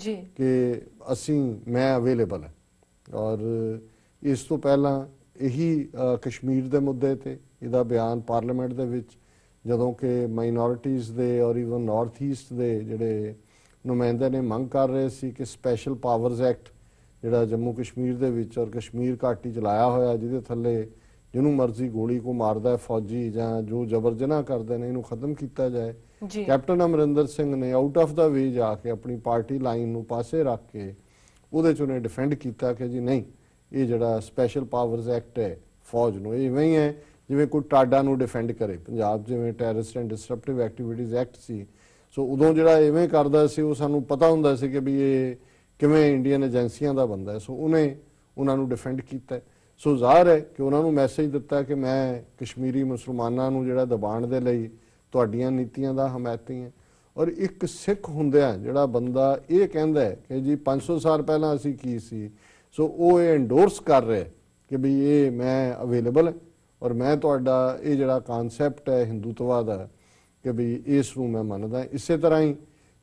ਜੀ ਕਿ ਅਸੀਂ ਮੈਂ ਅਵੇਲੇਬਲ ਹਾਂ ਔਰ ਇਸ ਤੋਂ ਪਹਿਲਾਂ ਇਹੀ ਕਸ਼ਮੀਰ ਦੇ ਮੁੱਦੇ ਤੇ ਇਹਦਾ ਬਿਆਨ ਪਾਰਲੀਮੈਂਟ ਦੇ ਵਿੱਚ ਜਦੋਂ ਕਿ ਮਾਈਨੋਰਿਟੀਜ਼ ਦੇ ਔਰ ਇਵਨ ਨਾਰਥ ਈਸਟ ਦੇ ਜਿਹੜੇ ਨੁਮਾਇੰਦੇ ਨੇ ਮੰਗ ਕਰ ਰਹੇ ਸੀ ਕਿ ਸਪੈਸ਼ਲ ਪਾਵਰਸ ਐਕਟ ਜਿਹੜਾ ਜੰਮੂ ਕਸ਼ਮੀਰ ਦੇ ਵਿੱਚ ਔਰ ਕਸ਼ਮੀਰ ਘਾਟੀ ਚਲਾਇਆ ਹੋਇਆ ਜਿਹਦੇ ਥੱਲੇ ਜਿਹਨੂੰ ਮਰਜ਼ੀ ਗੋਲੀ ਕੋ ਮਾਰਦਾ ਹੈ ਫੌਜੀ ਜਾਂ ਜੋ ਜ਼ਬਰ ਕਰਦੇ ਨੇ ਇਹਨੂੰ ਖਤਮ ਕੀਤਾ ਜਾਏ ਕੈਪਟਨ ਅਮਰਿੰਦਰ ਸਿੰਘ ਨੇ ਆਊਟ ਆਫ ਦਾ ਵੇ ਜਾ ਕੇ ਆਪਣੀ ਪਾਰਟੀ ਲਾਈਨ ਨੂੰ ਪਾਸੇ ਰੱਖ ਕੇ ਉਹਦੇ ਚ ਉਹਨੇ ਡਿਫੈਂਡ ਕੀਤਾ ਕਿ ਜੀ ਨਹੀਂ ਇਹ ਜਿਹੜਾ ਸਪੈਸ਼ਲ ਪਾਵਰਸ ਐਕਟ ਹੈ ਫੌਜ ਨੂੰ ਇਹ ਵਹੀ ਹੈ ਜਿਵੇਂ ਕੋਈ ਟਾਡਾ ਨੂੰ ਡਿਫੈਂਡ ਕਰੇ ਪੰਜਾਬ ਜਿਵੇਂ terrorist and disruptive activities act ਸੀ ਸੋ ਉਦੋਂ ਜਿਹੜਾ ਐਵੇਂ ਕਰਦਾ ਸੀ ਉਹ ਸਾਨੂੰ ਪਤਾ ਹੁੰਦਾ ਸੀ ਕਿ ਵੀ ਇਹ ਕਿਵੇਂ ਇੰਡੀਅਨ ਏਜੰਸੀਆਂ ਦਾ ਬੰਦਾ ਹੈ ਸੋ ਉਹਨੇ ਉਹਨਾਂ ਨੂੰ ਡਿਫੈਂਡ ਕੀਤਾ ਸੋ ਜ਼ਾਹਰ ਹੈ ਕਿ ਉਹਨਾਂ ਨੂੰ ਮੈਸੇਜ ਦਿੱਤਾ ਕਿ ਮੈਂ ਕਸ਼ਮੀਰੀ ਮੁਸਲਮਾਨਾਂ ਨੂੰ ਜਿਹੜਾ ਦਬਾਣ ਦੇ ਲਈ ਤੁਹਾਡੀਆਂ ਨੀਤੀਆਂ ਦਾ ਹਮਾਇਤੀ ਹਾਂ ਔਰ ਇੱਕ ਸਿੱਖ ਹੁੰਦਿਆਂ ਜਿਹੜਾ ਬੰਦਾ ਇਹ ਕਹਿੰਦਾ ਹੈ ਕਿ ਜੀ 500 ਸਾਲ ਪਹਿਲਾਂ ਅਸੀਂ ਕੀ ਸੀ ਸੋ ਉਹ ਇਹ ਐਂਡੋਰਸ ਕਰ ਰਿਹਾ ਕਿ ਵੀ ਇਹ ਮੈਂ ਅਵੇਲੇਬਲ ਔਰ ਮੈਂ ਤੁਹਾਡਾ ਇਹ ਜਿਹੜਾ ਕਨਸੈਪਟ ਹੈ ਹਿੰਦੂਤਵਾ ਦਾ ਕਿ ਵੀ ਇਸ ਨੂੰ ਮੈਂ ਮੰਨਦਾ ਇਸੇ ਤਰ੍ਹਾਂ ਹੀ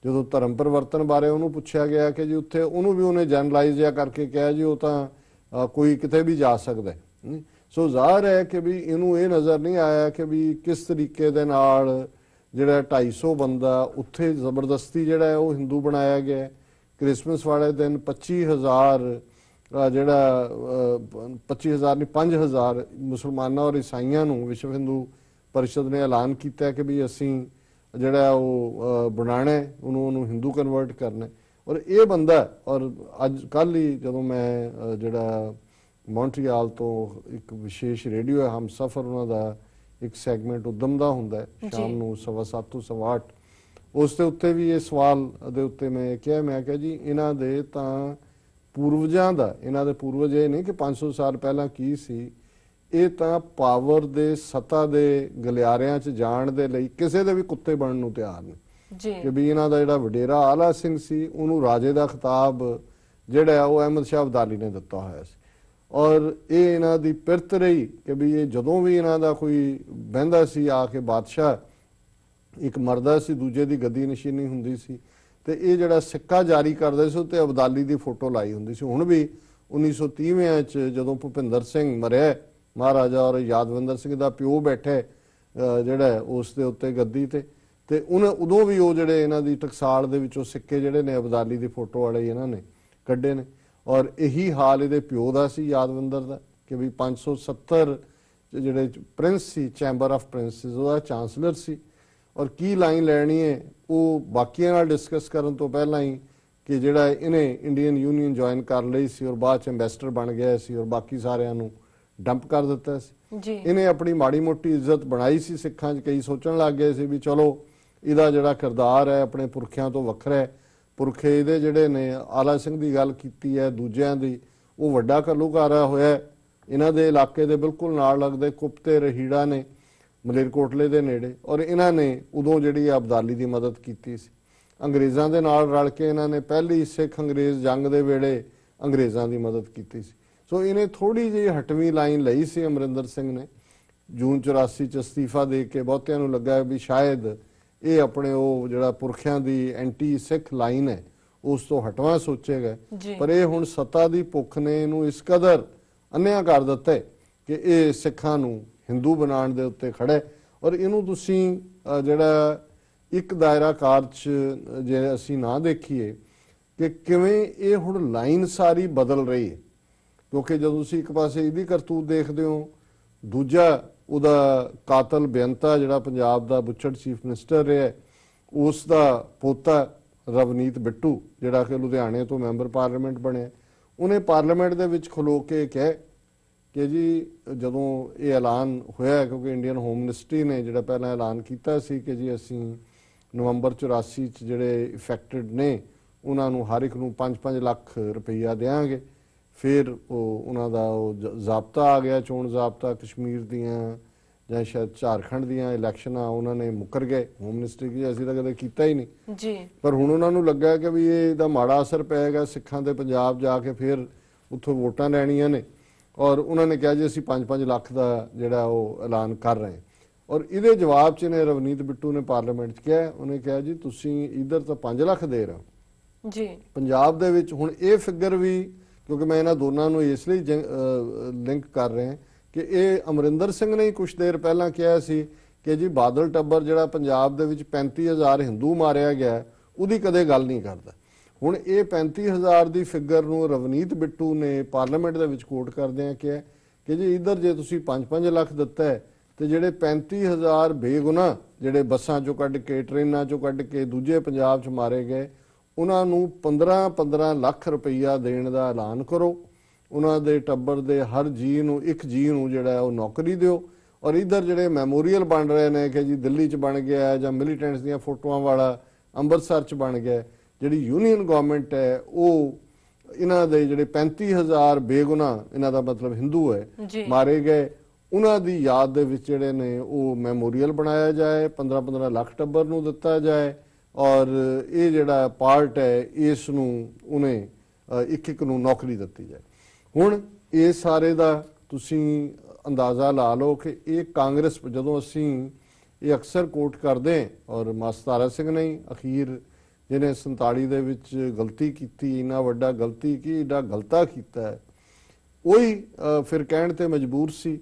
ਜਦੋਂ ਧਰਮ ਪਰਿਵਰਤਨ ਬਾਰੇ ਉਹਨੂੰ ਪੁੱਛਿਆ ਗਿਆ ਕਿ ਜੀ ਉੱਥੇ ਉਹਨੂੰ ਵੀ ਉਹਨੇ ਜਨਰਲਾਈਜ਼ ਜਿਆ ਕਰਕੇ ਕਿਹਾ ਜੀ ਉਹ ਤਾਂ ਕੋਈ ਕਿਤੇ ਵੀ ਜਾ ਸਕਦਾ ਹੈ ਸੋ ਜ਼ਾਹਰ ਹੈ ਕਿ ਵੀ ਇਹਨੂੰ ਇਹ ਨਜ਼ਰ ਨਹੀਂ ਆਇਆ ਕਿ ਵੀ ਕਿਸ ਤਰੀਕੇ ਦੇ ਨਾਲ ਜਿਹੜਾ 250 ਬੰਦਾ ਉੱਥੇ ਜ਼ਬਰਦਸਤੀ ਜਿਹੜਾ ਹੈ ਉਹ ਹਿੰਦੂ ਬਣਾਇਆ ਗਿਆ ਹੈ ਕ੍ਰਿਸਮਸ ਵਾਲੇ ਦਿਨ 25000 ਜਿਹੜਾ 25000 ਨਹੀਂ 5000 ਮੁਸਲਮਾਨਾਂ ਔਰ ਇਸਾਈਆਂ ਨੂੰ ਵਿਸ਼ਵ ਹਿੰਦੂ ਪਰਿਸ਼ਦ ਨੇ ਐਲਾਨ ਕੀਤਾ ਕਿ ਵੀ ਅਸੀਂ ਜਿਹੜਾ ਉਹ ਬਣਾਣਾ ਉਹਨੂੰ ਉਹਨੂੰ ਹਿੰਦੂ ਕਨਵਰਟ ਕਰਨਾ ਔਰ ਇਹ ਬੰਦਾ ਔਰ ਅੱਜ ਕੱਲ ਹੀ ਜਦੋਂ ਮੈਂ ਜਿਹੜਾ ਮੌਂਟਰੀਅਲ ਤੋਂ ਇੱਕ ਵਿਸ਼ੇਸ਼ ਰੇਡੀਓ ਹੈ ਹਮਸਫਰ ਉਹਨਾਂ ਦਾ ਇੱਕ ਸੈਗਮੈਂਟ ਉਦਮ ਦਾ ਹੁੰਦਾ ਹੈ ਸ਼ਾਮ ਨੂੰ 7:30 ਤੋਂ 8:30 ਉਸ ਦੇ ਉੱਤੇ ਵੀ ਇਹ ਸਵਾਲ ਦੇ ਉੱਤੇ ਮੈਂ ਕਿਹਾ ਮੈਂ ਕਿਹਾ ਜੀ ਇਹਨਾਂ ਦੇ ਤਾਂ ਪੂਰਵਜਾਂ ਦਾ ਇਹਨਾਂ ਦੇ ਪੂਰਵਜ ਇਹ ਨਹੀਂ ਕਿ 500 ਸਾਲ ਪਹਿਲਾਂ ਕੀ ਸੀ ਇਹ ਤਾਂ ਪਾਵਰ ਦੇ ਸਤਾ ਦੇ ਗਲਿਆਰਿਆਂ 'ਚ ਜਾਣ ਦੇ ਲਈ ਕਿਸੇ ਦੇ ਵੀ ਕੁੱਤੇ ਬਣਨ ਨੂੰ ਤਿਆਰ ਨੇ ਜੀ ਕਿ ਵੀ ਇਹਨਾਂ ਦਾ ਜਿਹੜਾ ਵਡੇਰਾ ਆਲਾ ਸਿੰਘ ਸੀ ਉਹਨੂੰ ਰਾਜੇ ਦਾ ਖਿਤਾਬ ਜਿਹੜਾ ਉਹ ਅਹਿਮਦ ਸ਼ਾਹ ਅਬਦਾਲੀ ਨੇ ਦਿੱਤਾ ਹੋਇਆ ਸੀ ਔਰ ਇਹ ਇਹਨਾਂ ਦੀ ਪਿਰਤ ਰਹੀ ਕਿ ਵੀ ਇਹ ਜਦੋਂ ਵੀ ਇਹਨਾਂ ਦਾ ਕੋਈ ਬਹਿੰਦਾ ਸੀ ਆ ਕੇ ਬਾਦਸ਼ਾਹ ਇੱਕ ਮਰਦਾ ਸੀ ਦੂਜੇ ਦੀ ਗੱਦੀ ਨਸ਼ੀਨੀ ਹੁੰਦੀ ਸੀ ਤੇ ਇਹ ਜਿਹੜਾ ਸਿੱਕਾ ਜਾਰੀ ਕਰਦੇ ਸੀ ਉੱਤੇ ਅਬਦਾਲੀ ਦੀ ਫੋਟੋ ਲਾਈ ਹੁੰਦੀ ਸੀ ਹੁਣ ਵੀ 1930ਵਿਆਂ ਚ ਜਦੋਂ ਭੁਪਿੰਦਰ ਸਿੰਘ ਮਰਿਆ ਮਹਾਰਾਜਾ ਔਰ ਯਾਦਵੰਦਰ ਸਿੰਘ ਦਾ ਪਿਓ ਬੈਠਾ ਜਿਹੜਾ ਉਸ ਦੇ ਉੱਤੇ ਗੱਦੀ ਤੇ ਤੇ ਉਹਨਾਂ ਉਦੋਂ ਵੀ ਉਹ ਜਿਹੜੇ ਇਹਨਾਂ ਦੀ ਟਕਸਾਲ ਦੇ ਵਿੱਚੋਂ ਸਿੱਕੇ ਜਿਹੜੇ ਨੇ ਅਬਦਾਲੀ ਦੀ ਫੋਟੋ ਵਾਲੇ ਇਹਨਾਂ ਨੇ ਕੱਢੇ ਨੇ ਔਰ ਇਹੀ ਹਾਲ ਇਹਦੇ ਪਿਓ ਦਾ ਸੀ ਯਾਦਵੰਦਰ ਦਾ ਕਿ ਵੀ 570 ਜਿਹੜੇ ਪ੍ਰਿੰਸ ਸੀ ਚੈਂਬਰ ਆਫ ਪ੍ਰਿੰਸਸ ਉਹਦਾ ਚਾਂਸਲਰ ਸੀ ਔਰ ਕੀ ਲਾਈਨ ਲੈਣੀ ਹੈ ਉਹ ਬਾਕੀਆਂ ਨਾਲ ਡਿਸਕਸ ਕਰਨ ਤੋਂ ਪਹਿਲਾਂ ਹੀ ਕਿ ਜਿਹੜਾ ਇਹਨੇ ਇੰਡੀਅਨ ਯੂਨੀਅਨ ਜੁਆਇਨ ਕਰ ਲਈ ਸੀ ਔਰ ਬਾਅਦ ਚ ਐਮਬੈਸਡਰ ਬਣ ਗਿਆ ਸੀ ਔਰ ਬਾਕੀ ਸਾਰਿਆਂ ਨੂੰ ਡੰਪ ਕਰ ਦਿੱਤਾ ਸੀ ਜੀ ਇਹਨੇ ਆਪਣੀ ਮਾੜੀ ਮੋਟੀ ਇੱਜ਼ਤ ਬਣਾਈ ਸੀ ਸਿੱਖਾਂ 'ਚ ਕਈ ਸੋਚਣ ਲੱਗ ਗਏ ਸੀ ਵੀ ਚਲੋ ਇਹਦਾ ਜਿਹੜਾ ਕਿਰਦਾਰ ਹੈ ਆਪਣੇ ਪੁਰਖਿਆਂ ਤੋਂ ਵੱਖਰਾ ਹੈ ਪੁਰਖੇ ਇਹਦੇ ਜਿਹੜੇ ਨੇ ਆਲਾ ਸਿੰਘ ਦੀ ਗੱਲ ਕੀਤੀ ਹੈ ਦੂਜਿਆਂ ਦੀ ਉਹ ਵੱਡਾ ਰਿਹਾ ਹੋਇਆ ਇਹਨਾਂ ਦੇ ਇਲਾਕੇ ਦੇ ਬਿਲਕੁਲ ਨਾਲ ਲੱਗਦੇ ਕੁੱਪਤੇ ਰਹੀੜਾ ਨੇ ਮਲੇਰਕੋਟਲੇ ਦੇ ਨੇੜੇ ਔਰ ਇਹਨਾਂ ਨੇ ਉਦੋਂ ਜਿਹੜੀ ਅਬਦਾਲੀ ਦੀ ਮਦਦ ਕੀਤੀ ਸੀ ਅੰਗਰੇਜ਼ਾਂ ਦੇ ਨਾਲ ਰਲ ਕੇ ਇਹਨਾਂ ਨੇ ਪਹਿਲੀ ਸਿੱਖ ਅੰਗਰੇਜ਼ ਜੰਗ ਦੇ ਵੇਲੇ ਅੰਗਰੇਜ਼ਾਂ ਦੀ ਮਦਦ ਕੀਤੀ ਸੀ ਸੋ ਇਹਨੇ ਥੋੜੀ ਜਿਹੀ ਹਟਵੀਂ ਲਾਈਨ ਲਈ ਸੀ ਅਮਰਿੰਦਰ ਸਿੰਘ ਨੇ ਜੂਨ 84 ਚ ਅਸਤੀਫਾ ਦੇ ਕੇ ਬਹੁਤਿਆਂ ਨੂੰ ਲੱਗਾ ਵੀ ਸ਼ਾਇਦ ਇਹ ਆਪਣੇ ਉਹ ਜਿਹੜਾ ਪੁਰਖਿਆਂ ਦੀ ਐਂਟੀ ਸਿੱਖ ਲਾਈਨ ਹੈ ਉਸ ਤੋਂ ਹਟਵਾ ਸੋਚੇਗਾ ਪਰ ਇਹ ਹੁਣ ਸੱਤਾ ਦੀ ਭੁੱਖ ਨੇ ਇਹਨੂੰ ਇਸ ਕਦਰ ਅੰਨਿਆ ਕਰ ਦਿੱਤਾ ਕਿ ਇਹ ਸਿੱਖਾਂ ਨੂੰ ਹਿੰਦੂ ਬਣਾਉਣ ਦੇ ਉੱਤੇ ਖੜੇ ਔਰ ਇਹਨੂੰ ਤੁਸੀਂ ਜਿਹੜਾ ਇੱਕ ਦਾਇਰਾ ਕਾਰਜ ਜੇ ਅਸੀਂ ਨਾ ਦੇਖੀਏ ਕਿ ਕਿਵੇਂ ਇਹ ਹੁਣ ਲਾਈਨ ਸਾਰੀ ਬਦਲ ਰਹੀ ਹੈ ਕਿਉਂਕਿ ਜਦੋਂ ਤੁਸੀਂ ਇੱਕ ਪਾਸੇ ਇਹਦੀ ਕਰਤੂਤ ਦੇਖਦੇ ਹੋ ਦੂਜਾ ਉਹਦਾ ਕਾਤਲ ਬੇਅੰਤਾ ਜਿਹੜਾ ਪੰਜਾਬ ਦਾ ਬੁੱਚੜ ਚੀਫ ਮਿਨਿਸਟਰ ਰਿਹਾ ਉਸ ਦਾ ਪੋਤਾ ਰਵਨੀਤ ਬਿੱਟੂ ਜਿਹੜਾ ਕਿ ਲੁਧਿਆਣੇ ਤੋਂ ਮੈਂਬਰ ਪਾਰਲੀਮੈਂਟ ਬਣਿਆ ਉਹਨੇ ਪਾਰਲੀਮੈਂਟ ਦੇ ਵਿੱਚ ਖਲੋ ਕੇ ਕਿਹਾ ਕਿ ਜੀ ਜਦੋਂ ਇਹ ਐਲਾਨ ਹੋਇਆ ਕਿਉਂਕਿ ਇੰਡੀਅਨ ਹੋਮ ਮਿਨਿਸਟਰੀ ਨੇ ਜਿਹੜਾ ਪਹਿਲਾਂ ਐਲਾਨ ਕੀਤਾ ਸੀ ਕਿ ਜੀ ਅਸੀਂ ਨਵੰਬਰ 84 ਚ ਜਿਹੜੇ ਇਫੈਕਟਡ ਨੇ ਉਹਨਾਂ ਨੂੰ ਹਰ ਇੱਕ ਨੂੰ 5-5 ਲੱਖ ਰੁਪਈਆ ਦੇਾਂਗੇ ਫਿਰ ਉਹ ਉਹਨਾਂ ਦਾ ਉਹ ਜ਼ਾਬਤਾ ਆ ਗਿਆ ਚੋਣ ਜ਼ਾਬਤਾ ਕਸ਼ਮੀਰ ਦੀਆਂ ਜਾਂ ਸ਼ਾਇਦ ਝਾਰਖੰਡ ਦੀਆਂ ਇਲੈਕਸ਼ਨਾਂ ਉਹਨਾਂ ਨੇ ਮੁੱਕਰ ਗਏ ਹੋਮ ਮਿਨਿਸਟਰੀ ਕੀ ਅਸੀਂ ਤਾਂ ਕਦੇ ਕੀਤਾ ਹੀ ਨਹੀਂ ਜੀ ਪਰ ਹੁਣ ਉਹਨਾਂ ਨੂੰ ਲੱਗਾ ਕਿ ਵੀ ਇਹਦਾ ਮਾੜਾ ਅਸਰ ਪਏਗਾ ਸਿੱਖਾਂ ਦੇ ਪੰਜਾਬ ਜਾ ਕੇ ਫਿਰ ਉੱਥੋਂ ਵੋਟਾਂ ਲੈਣੀਆਂ ਨੇ ਔਰ ਉਹਨਾਂ ਨੇ ਕਿਹਾ ਜੀ ਅਸੀਂ 5-5 ਲੱਖ ਦਾ ਜਿਹੜਾ ਉਹ ਐਲਾਨ ਕਰ ਰਹੇ ਔਰ ਇਹਦੇ ਜਵਾਬ 'ਚ ਨੇ ਰਵਨੀਤ ਬਿੱਟੂ ਨੇ ਪਾਰਲੀਮੈਂਟ 'ਚ ਕਿਹਾ ਉਹਨੇ ਕਿਹਾ ਜੀ ਤੁਸੀਂ ਇਧਰ ਤਾਂ 5 ਲੱਖ ਦੇ ਰਹੇ ਜੀ ਪੰਜਾਬ ਦੇ ਵਿੱਚ ਹੁਣ ਇਹ ਫਿਗਰ ਵੀ ਕਿਉਂਕਿ ਮੈਂ ਇਹਨਾਂ ਦੋਨਾਂ ਨੂੰ ਇਸ ਲਈ ਲਿੰਕ ਕਰ ਰਹੇ ਹਾਂ ਕਿ ਇਹ ਅਮਰਿੰਦਰ ਸਿੰਘ ਨੇ ਕੁਝ ਦੇਰ ਪਹਿਲਾਂ ਕਿਹਾ ਸੀ ਕਿ ਜੀ ਬਾਦਲ ਟੱਬਰ ਜਿਹੜਾ ਪੰਜਾਬ ਦੇ ਵਿੱਚ 35000 ਹਿੰਦੂ ਮਾਰਿਆ ਗਿਆ ਉਹਦੀ ਕਦੇ ਗੱਲ ਨਹੀਂ ਕਰਦਾ ਹੁਣ ਇਹ 35000 ਦੀ ਫਿਗਰ ਨੂੰ ਰਵਨੀਤ ਬਿੱਟੂ ਨੇ ਪਾਰਲੀਮੈਂਟ ਦੇ ਵਿੱਚ ਕੋਟ ਕਰਦਿਆਂ ਕਿਹਾ ਕਿ ਜੇ ਇਧਰ ਜੇ ਤੁਸੀਂ 5-5 ਲੱਖ ਦਿੱਤਾ ਹੈ ਤੇ ਜਿਹੜੇ 35000 ਬੇਗੁਨਾ ਜਿਹੜੇ ਬੱਸਾਂ ਚੋਂ ਕੱਢ ਕੇ ਟ੍ਰੇਨਾਂ ਚੋਂ ਕੱਢ ਕੇ ਦੂਜੇ ਪੰਜਾਬ 'ਚ ਮਾਰੇ ਗਏ ਉਹਨਾਂ ਨੂੰ 15-15 ਲੱਖ ਰੁਪਈਆ ਦੇਣ ਦਾ ਐਲਾਨ ਕਰੋ ਉਹਨਾਂ ਦੇ ਟੱਬਰ ਦੇ ਹਰ ਜੀ ਨੂੰ ਇੱਕ ਜੀ ਨੂੰ ਜਿਹੜਾ ਉਹ ਨੌਕਰੀ ਦਿਓ ਔਰ ਇਧਰ ਜਿਹੜੇ ਮੈਮੋਰੀਅਲ ਬਣ ਰਹੇ ਨੇ ਕਿ ਜੀ ਦਿੱਲੀ 'ਚ ਬਣ ਗਿਆ ਜਾਂ ਮਿਲੀਟੈਂਟਸ ਦੀਆਂ ਫੋਟੋਆਂ ਵਾਲਾ ਅੰਮ੍ਰਿਤਸਰ 'ਚ ਬਣ ਗਿਆ ਜਿਹੜੀ ਯੂਨੀਅਨ ਗਵਰਨਮੈਂਟ ਹੈ ਉਹ ਇਹਨਾਂ ਦੇ ਜਿਹੜੇ 35000 ਬੇਗੁਨਾ ਇਹਨਾਂ ਦਾ ਮਤਲਬ ਹਿੰਦੂ ਹੈ ਮਾਰੇ ਗਏ ਉਹਨਾਂ ਦੀ ਯਾਦ ਦੇ ਵਿੱਚ ਜਿਹੜੇ ਨੇ ਉਹ ਮੈਮੋਰੀਅਲ ਬਣਾਇਆ ਜਾਏ 15 15 ਲੱਖ ਟੱਬਰ ਨੂੰ ਦਿੱਤਾ ਜਾਏ ਔਰ ਇਹ ਜਿਹੜਾ ਪਾਰਟ ਹੈ ਇਸ ਨੂੰ ਉਹਨੇ ਇੱਕ ਇੱਕ ਨੂੰ ਨੌਕਰੀ ਦਿੱਤੀ ਜਾਏ ਹੁਣ ਇਹ ਸਾਰੇ ਦਾ ਤੁਸੀਂ ਅੰਦਾਜ਼ਾ ਲਾ ਲਓ ਕਿ ਇਹ ਕਾਂਗਰਸ ਜਦੋਂ ਅਸੀਂ ਇਹ ਅਕਸਰ ਕੋਟ ਕਰਦੇ ਔਰ ਮਾਸਤਾਰਾ ਸਿੰਘ ਨਹੀਂ ਅਖੀਰ ਜਿਹਨੇ 47 ਦੇ ਵਿੱਚ ਗਲਤੀ ਕੀਤੀ ਇੰਨਾ ਵੱਡਾ ਗਲਤੀ ਕੀ ਇਹਦਾ ਗਲਤਾ ਕੀਤਾ ਉਹੀ ਫਿਰ ਕਹਿਣ ਤੇ ਮਜਬੂਰ ਸੀ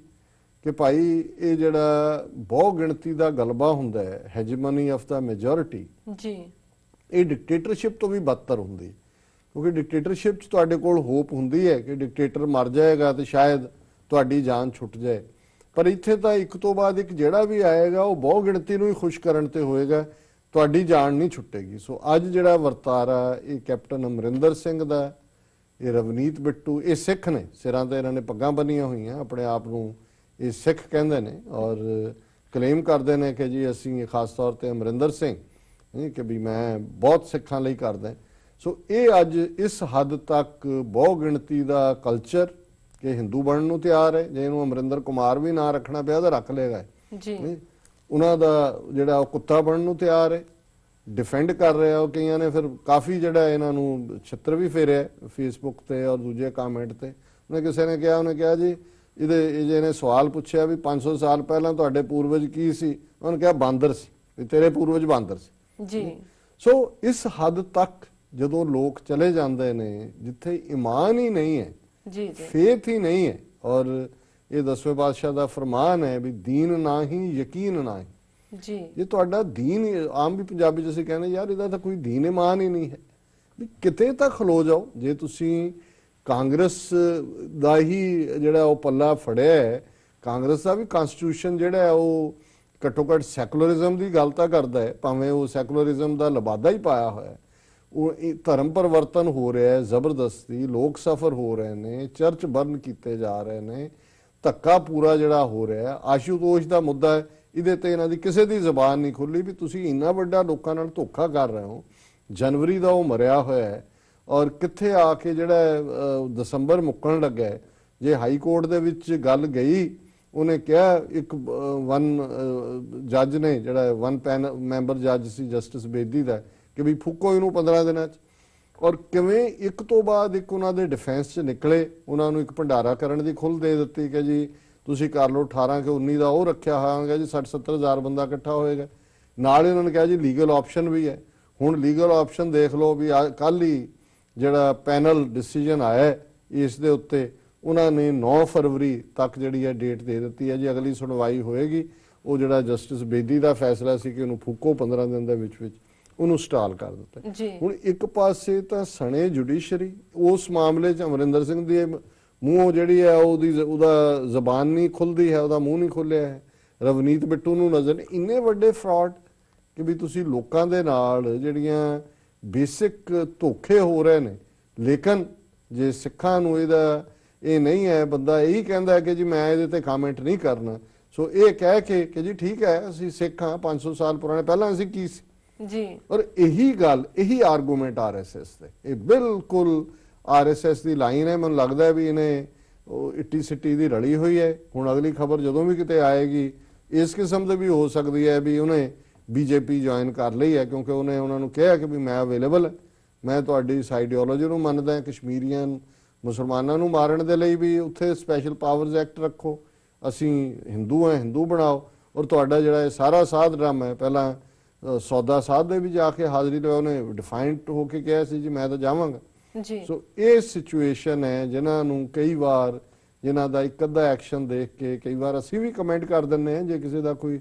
ਕਿ ਭਾਈ ਇਹ ਜਿਹੜਾ ਬਹੁ ਗਿਣਤੀ ਦਾ ਗਲਬਾ ਹੁੰਦਾ ਹੈ ਹੈਜਮਨੀ ਆਫ ਦਾ ਮੈਜੋਰਿਟੀ ਜੀ ਇਹ ਡਿਕਟੇਟਰਸ਼ਿਪ ਤੋਂ ਵੀ ਬੱਤਰ ਹੁੰਦੀ ਕਿਉਂਕਿ ਡਿਕਟੇਟਰਸ਼ਿਪ 'ਚ ਤੁਹਾਡੇ ਕੋਲ ਹੋਪ ਹੁੰਦੀ ਹੈ ਕਿ ਡਿਕਟੇਟਰ ਮਰ ਜਾਏਗਾ ਤੇ ਸ਼ਾਇਦ ਤੁਹਾਡੀ ਜਾਨ ਛੁੱਟ ਜਾਏ ਪਰ ਇੱਥੇ ਤਾਂ ਇੱਕ ਤੋਂ ਬਾਅਦ ਇੱਕ ਜਿਹੜਾ ਵੀ ਆਏਗਾ ਉਹ ਬਹੁ ਗਿਣਤੀ ਨੂੰ ਹੀ ਖੁਸ਼ ਕਰਨ ਤੇ ਹੋਏਗਾ ਤੁਹਾਡੀ ਜਾਨ ਨਹੀਂ ਛੁੱਟੇਗੀ ਸੋ ਅੱਜ ਜਿਹੜਾ ਵਰਤਾਰਾ ਇਹ ਕੈਪਟਨ ਅਮਰਿੰਦਰ ਸਿੰਘ ਦਾ ਇਹ ਰਵਨੀਤ ਬਿੱਟੂ ਇਹ ਸਿੱਖ ਨੇ ਸਿਰਾਂ ਤੇ ਇਹਨਾਂ ਨੇ ਪੱਗਾਂ ਬੰਨੀਆਂ ਹੋਈਆਂ ਆਪਣੇ ਆਪ ਨੂੰ ਇਹ ਸਿੱਖ ਕਹਿੰਦੇ ਨੇ ਔਰ ਕਲੇਮ ਕਰਦੇ ਨੇ ਕਿ ਜੀ ਅਸੀਂ ਖਾਸ ਤੌਰ ਤੇ ਅਮਰਿੰਦਰ ਸਿੰਘ ਨਹੀਂ ਕਿ ਵੀ ਮੈਂ ਬਹੁਤ ਸਿੱਖਾਂ ਲਈ ਕਰਦਾ ਸੋ ਇਹ ਅੱਜ ਇਸ ਹੱਦ ਤੱਕ ਬਹੁ ਗਿਣਤੀ ਦਾ ਕਲਚਰ ਕਿ ਹਿੰਦੂ ਬਣਨ ਨੂੰ ਤਿਆਰ ਹੈ ਜੇ ਇਹਨੂੰ ਅਮਰਿੰਦਰ ਕੁਮਾਰ ਵੀ ਨਾ ਰੱਖਣਾ ਪਿਆ ਤਾਂ ਰੱਖ ਲੇਗਾ ਜੀ ਉਹਨਾਂ ਦਾ ਜਿਹੜਾ ਉਹ ਕੁੱਤਾ ਬਣਨ ਨੂੰ ਤਿਆਰ ਹੈ ਡਿਫੈਂਡ ਕਰ ਰਿਹਾ ਉਹ ਕਈਆਂ ਨੇ ਫਿਰ ਕਾਫੀ ਜਿਹੜਾ ਇਹਨਾਂ ਨੂੰ ਛੱਤਰ ਵੀ ਫੇਰਿਆ ਫੇਸਬੁੱਕ ਤੇ ਔਰ ਦੂਜੇ ਕਮੈਂਟ ਤੇ ਉਹਨੇ ਕਿਸੇ ਨੇ ਕਿਹਾ ਉਹਨੇ ਕਿਹਾ ਜੀ ਇਹਦੇ ਜਿਹਨੇ ਸਵਾਲ ਪੁੱਛਿਆ ਵੀ 500 ਸਾਲ ਪਹਿਲਾਂ ਤੁਹਾਡੇ ਪੂਰਵਜ ਕੀ ਸੀ ਉਹਨੇ ਕਿਹਾ ਬਾਂਦਰ ਸੀ ਵੀ ਤੇਰੇ ਪੂਰਵਜ ਬਾਂਦਰ ਸੀ ਜੀ ਸੋ ਇਸ ਹੱਦ ਤੱਕ ਜਦੋਂ ਲੋਕ ਚਲੇ ਜਾਂਦੇ ਨੇ ਜਿੱਥੇ ਈਮਾਨ ਹੀ ਨਹੀਂ ਹੈ ਜੀ ਜੀ ਫੇਥ ਹੀ ਨਹੀਂ ਹੈ ਔਰ ਇਹ ਦਸਵੇਂ ਪਾਤਸ਼ਾਹ ਦਾ ਫਰਮਾਨ ਹੈ ਵੀ ਦੀਨ ਨਾ ਯਕੀਨ ਨਾ ਜੀ ਇਹ ਤੁਹਾਡਾ ਦੀਨ ਆਮ ਵੀ ਪੰਜਾਬੀ ਚ ਅਸੀਂ ਕਹਿੰਦੇ ਯਾਰ ਇਹਦਾ ਤਾਂ ਕੋਈ ਦੀਨ ਇਮਾਨ ਹੀ ਨਹੀਂ ਹੈ ਵੀ ਕਿਤੇ ਤਾਂ ਖਲੋ ਜਾਓ ਜੇ ਤੁਸੀਂ ਕਾਂਗਰਸ ਦਾ ਹੀ ਜਿਹੜਾ ਉਹ ਪੱਲਾ ਫੜਿਆ ਹੈ ਕਾਂਗਰਸ ਦਾ ਵੀ ਕਨਸਟੀਟਿਊਸ਼ਨ ਜਿਹੜਾ ਹੈ ਉਹ ਘੱਟੋ ਘੱਟ ਸੈਕੂਲਰਿਜ਼ਮ ਦੀ ਗੱਲ ਤਾਂ ਕਰਦਾ ਹੈ ਭਾਵੇਂ ਉਹ ਸੈਕੂਲਰਿਜ਼ਮ ਦਾ ਲਬਾਦਾ ਹੀ ਪਾਇਆ ਹੋਇਆ ਹੈ ਉਹ ਧਰਮ ਪਰਵਰਤਨ ਹੋ ਰਿਹਾ ਹੈ ਜ਼ਬਰਦਸਤੀ ਲੋਕ ਸਫਰ ਹੋ ਰਹੇ ਨੇ ਚਰਚ ਬਰਨ ਕੀਤੇ ਜਾ ਰਹੇ ਨੇ ਧੱਕਾ ਪੂਰਾ ਜਿਹੜਾ ਹੋ ਰਿਹਾ ਹੈ ਆਸ਼ੂਤੋਸ਼ ਦਾ ਮੁੱਦਾ ਹੈ ਇਹਦੇ ਤੇ ਇਹਨਾਂ ਦੀ ਕਿਸੇ ਦੀ ਜ਼ੁਬਾਨ ਨਹੀਂ ਖੁੱਲੀ ਵੀ ਤੁਸੀਂ ਇੰਨਾ ਵੱਡਾ ਲੋਕਾਂ ਨਾਲ ਧੋਖਾ ਕਰ ਰਹੇ ਹੋ ਜਨਵਰੀ ਦਾ ਉਹ ਮਰਿਆ ਹੋਇਆ ਹੈ ਔਰ ਕਿੱਥੇ ਆ ਕੇ ਜਿਹੜਾ ਦਸੰਬਰ ਮੁੱਕਣ ਲੱਗਾ ਹੈ ਜੇ ਹਾਈ ਕੋਰਟ ਦੇ ਵਿੱਚ ਗੱਲ ਗਈ ਉਹਨੇ ਕਿਹਾ ਇੱਕ ਵਨ ਜੱਜ ਨੇ ਜਿਹੜਾ ਵਨ ਪੈਨ ਮੈਂਬਰ ਜੱਜ ਸੀ ਜਸਟਿਸ ਬੇਦੀ ਦਾ ਕਿ ਵੀ ਫੂਕੋ ਇਹਨੂੰ 15 ਦਿਨਾਂ ਚ ਔਰ ਕਿਵੇਂ ਇੱਕ ਤੋਂ ਬਾਅਦ ਇੱਕ ਉਹਨਾਂ ਦੇ ਡਿਫੈਂਸ 'ਚ ਨਿਕਲੇ ਉਹਨਾਂ ਨੂੰ ਇੱਕ ਭੰਡਾਰਾ ਕਰਨ ਦੀ ਖੁੱਲ ਦੇ ਦਿੱਤੀ ਕਿ ਜੀ ਤੁਸੀਂ ਕਰ ਲਓ 18 ਕਿ 19 ਦਾ ਉਹ ਰੱਖਿਆ ਹੋਇਆਗਾ ਜੀ 60 70000 ਬੰਦਾ ਇਕੱਠਾ ਹੋਏਗਾ ਨਾਲ ਇਹਨਾਂ ਨੇ ਕਿਹਾ ਜੀ ਲੀਗਲ ਆਪਸ਼ਨ ਵੀ ਹੈ ਹੁਣ ਲੀਗਲ ਆਪਸ਼ਨ ਦੇਖ ਲਓ ਵੀ ਕੱਲ ਹੀ ਜਿਹੜਾ ਪੈਨਲ ਡਿਸੀਜਨ ਆਇਆ ਇਸ ਦੇ ਉੱਤੇ ਉਹਨਾਂ ਨੇ 9 ਫਰਵਰੀ ਤੱਕ ਜਿਹੜੀ ਹੈ ਡੇਟ ਦੇ ਦਿੱਤੀ ਹੈ ਜੀ ਅਗਲੀ ਸੁਣਵਾਈ ਹੋਏਗੀ ਉਹ ਜਿਹੜਾ ਜਸਟਿਸ ਬੇਦੀ ਦਾ ਫੈਸਲਾ ਸੀ ਕਿ ਉਹਨੂੰ ਫੂਕੋ 15 ਦਿਨ ਦੇ ਵਿੱਚ ਵਿੱਚ ਉਹਨੂੰ ਸਟਾਲ ਕਰ ਦਿੱਤਾ ਹੁਣ ਇੱਕ ਪਾਸੇ ਤਾਂ ਸਣੇ ਜੁਡੀਸ਼ਰੀ ਉਸ ਮਾਮਲੇ 'ਚ ਅਮਰਿੰਦਰ ਸਿੰਘ ਦੀ ਮੂੰਹ ਜਿਹੜੀ ਹੈ ਉਹਦੀ ਉਹਦਾ ਜ਼ਬਾਨ ਨਹੀਂ ਖੁੱਲਦੀ ਹੈ ਉਹਦਾ ਮੂੰਹ ਨਹੀਂ ਖੁੱਲਿਆ ਹੈ ਰਵਨੀਤ ਬਿੱਟੂ ਨੂੰ ਨਜ਼ਰ ਇੰਨੇ ਵੱਡੇ ਫਰਾਡ ਕਿ ਵੀ ਤੁਸੀਂ ਲੋਕਾਂ ਦੇ ਨਾਲ ਜਿਹੜੀਆਂ ਬੇਸਿਕ ਧੋਖੇ ਹੋ ਰਹੇ ਨੇ ਲੇਕਿਨ ਜੇ ਸਿੱਖਾਂ ਨੂੰ ਇਹਦਾ ਇਹ ਨਹੀਂ ਹੈ ਬੰਦਾ ਇਹੀ ਕਹਿੰਦਾ ਕਿ ਜੀ ਮੈਂ ਇਹਦੇ ਤੇ ਕਮੈਂਟ ਨਹੀਂ ਕਰਨਾ ਸੋ ਇਹ ਕਹਿ ਕੇ ਕਿ ਜੀ ਠੀਕ ਹੈ ਅਸੀਂ ਸਿੱਖ ਹਾਂ 500 ਸਾਲ ਪੁਰਾਣੇ ਪਹਿਲਾਂ ਅਸੀਂ ਕੀ ਸੀ ਜੀ ਔਰ ਇਹੀ ਗੱਲ ਇਹੀ ਆਰਗੂਮੈਂਟ ਆਰਐਸਐਸ ਦੇ ਇਹ ਬਿਲਕੁਲ ਆਰਐਸਐਸ ਦੀ ਲਾਈਨ ਹੈ ਮੈਨੂੰ ਲੱਗਦਾ ਵੀ ਇਹਨੇ ਉਹ ਇੱਟੀ ਸਿੱਟੀ ਦੀ ਰਲੀ ਹੋਈ ਹੈ ਹੁਣ ਅਗਲੀ ਖਬਰ ਜਦੋਂ ਵੀ ਕਿਤੇ ਆਏਗੀ ਇਸ ਕਿਸਮ ਦੇ ਵੀ ਹੋ ਸਕਦੀ ਹੈ ਵੀ ਉਹਨੇ ਬੀਜੇਪੀ ਜੁਆਇਨ ਕਰ ਲਈ ਹੈ ਕਿਉਂਕਿ ਉਹਨੇ ਉਹਨਾਂ ਨੂੰ ਕਿਹਾ ਕਿ ਵੀ ਮੈਂ ਅਵੇਲੇਬਲ ਮੈਂ ਤੁਹਾਡੀ ਸਾਈਡੀਓਲੋਜੀ ਆਈਡੀਓਲੋਜੀ ਨੂੰ ਮੰਨਦਾ ਕਸ਼ਮੀਰੀਆਂ ਮੁਸਲਮਾਨਾਂ ਨੂੰ ਮਾਰਨ ਦੇ ਲਈ ਵੀ ਉੱਥੇ ਸਪੈਸ਼ਲ ਪਾਵਰਸ ਐਕਟ ਰੱਖੋ ਅਸੀਂ ਹਿੰਦੂ ਹਾਂ ਹਿੰਦੂ ਬਣਾਓ ਔਰ ਤੁਹਾਡਾ ਜਿਹੜਾ ਇਹ ਸਾਰਾ ਸਾਧ ਡਰਾਮਾ ਹੈ ਪਹਿਲਾਂ ਸੌਦਾ ਸਾਹਿਬ ਦੇ ਵੀ ਜਾ ਕੇ ਹਾਜ਼ਰੀ ਲਵਾ ਉਹਨੇ ਡਿਫਾਈਨਡ ਹੋ ਕੇ ਕਿਹਾ ਸੀ ਜੀ ਮੈਂ ਤਾਂ ਜਾਵਾਂਗਾ ਜੀ ਸੋ ਇਹ ਸਿਚੁਏਸ਼ਨ ਹੈ ਜਿਨ੍ਹਾਂ ਨੂੰ ਕਈ ਵਾਰ ਜਿਨ੍ਹਾਂ ਦਾ ਇੱਕ ਅੱਧਾ ਐਕਸ਼ਨ ਦੇਖ ਕੇ ਕਈ ਵਾਰ ਅਸੀਂ ਵੀ ਕਮੈਂਟ ਕਰ ਦਿੰਨੇ ਆ ਜੇ ਕਿਸੇ ਦਾ ਕੋਈ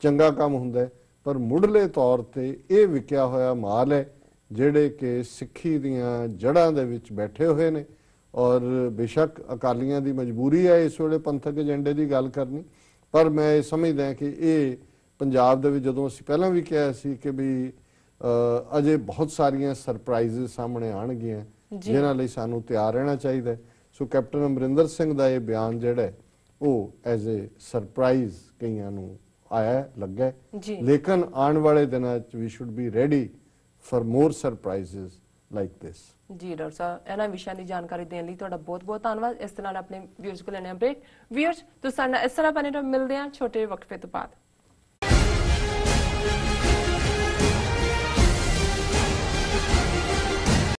ਚੰਗਾ ਕੰਮ ਹੁੰਦਾ ਪਰ ਮੁੱਢਲੇ ਤੌਰ ਤੇ ਇਹ ਵਿਕਿਆ ਹੋਇਆ ਮਾਲ ਹੈ ਜਿਹੜੇ ਕਿ ਸਿੱਖੀ ਦੀਆਂ ਜੜਾਂ ਦੇ ਵਿੱਚ ਬੈਠੇ ਹੋਏ ਨੇ ਔਰ ਬੇਸ਼ੱਕ ਅਕਾਲੀਆਂ ਦੀ ਮਜਬੂਰੀ ਹੈ ਇਸ ਵੇਲੇ ਪੰਥਕ ਏਜੰਡੇ ਦੀ ਗੱਲ ਕਰਨੀ ਪਰ ਮੈਂ ਇਹ ਸਮਝਦਾ ਕਿ ਇਹ ਪੰਜਾਬ ਦੇ ਵਿੱਚ ਜਦੋਂ ਅਸੀਂ ਪਹਿਲਾਂ ਵੀ ਕਿਹਾ ਸੀ ਕਿ ਵੀ ਅਜੇ ਬਹੁਤ ਸਾਰੀਆਂ ਸਰਪ੍ਰਾਈਜ਼ਸ ਸਾਹਮਣੇ ਆਣਗੀਆਂ ਜਿਨ੍ਹਾਂ ਲਈ ਸਾਨੂੰ ਤਿਆਰ ਰਹਿਣਾ ਚਾਹੀਦਾ ਹੈ ਸੋ ਕੈਪਟਨ ਅਮਰਿੰਦਰ ਸਿੰਘ ਦਾ ਇਹ ਬਿਆਨ ਜਿਹੜਾ ਉਹ ਐਜ਼ ਅ ਸਰਪ੍ਰਾਈਜ਼ ਕਈਆਂ ਨੂੰ ਆਇਆ ਲੱਗਾ ਲੇਕਿਨ ਆਉਣ ਵਾਲੇ ਦਿਨਾਂ 'ਚ ਵੀ should be ready for more surprises like this ਜੀ ਡਾਕਟਰ ਸਾਹਿਬ ਇਹਨਾਂ ਵਿਸ਼ਿਆਂ ਦੀ ਜਾਣਕਾਰੀ ਦੇਣ ਲਈ ਤੁਹਾਡਾ ਬਹੁਤ-ਬਹੁਤ ਧੰਨਵਾਦ ਇਸ ਤਰ੍ਹਾਂ ਆਪਣੇ ਵਿਊਅਰਸ ਕੋਲ ਲੈਣੇ ਬ੍ਰੇਕ ਵਿਊਅਰਸ ਤੁਸੀਂ ਸਾਡੇ ਇਸ ਤਰ੍ਹਾਂ ਬਣੇ ਰਹੋ ਮਿਲਦੇ ਆਂ ਛੋਟੇ ਵਕਫੇ ਤੋਂ ਬਾਅਦ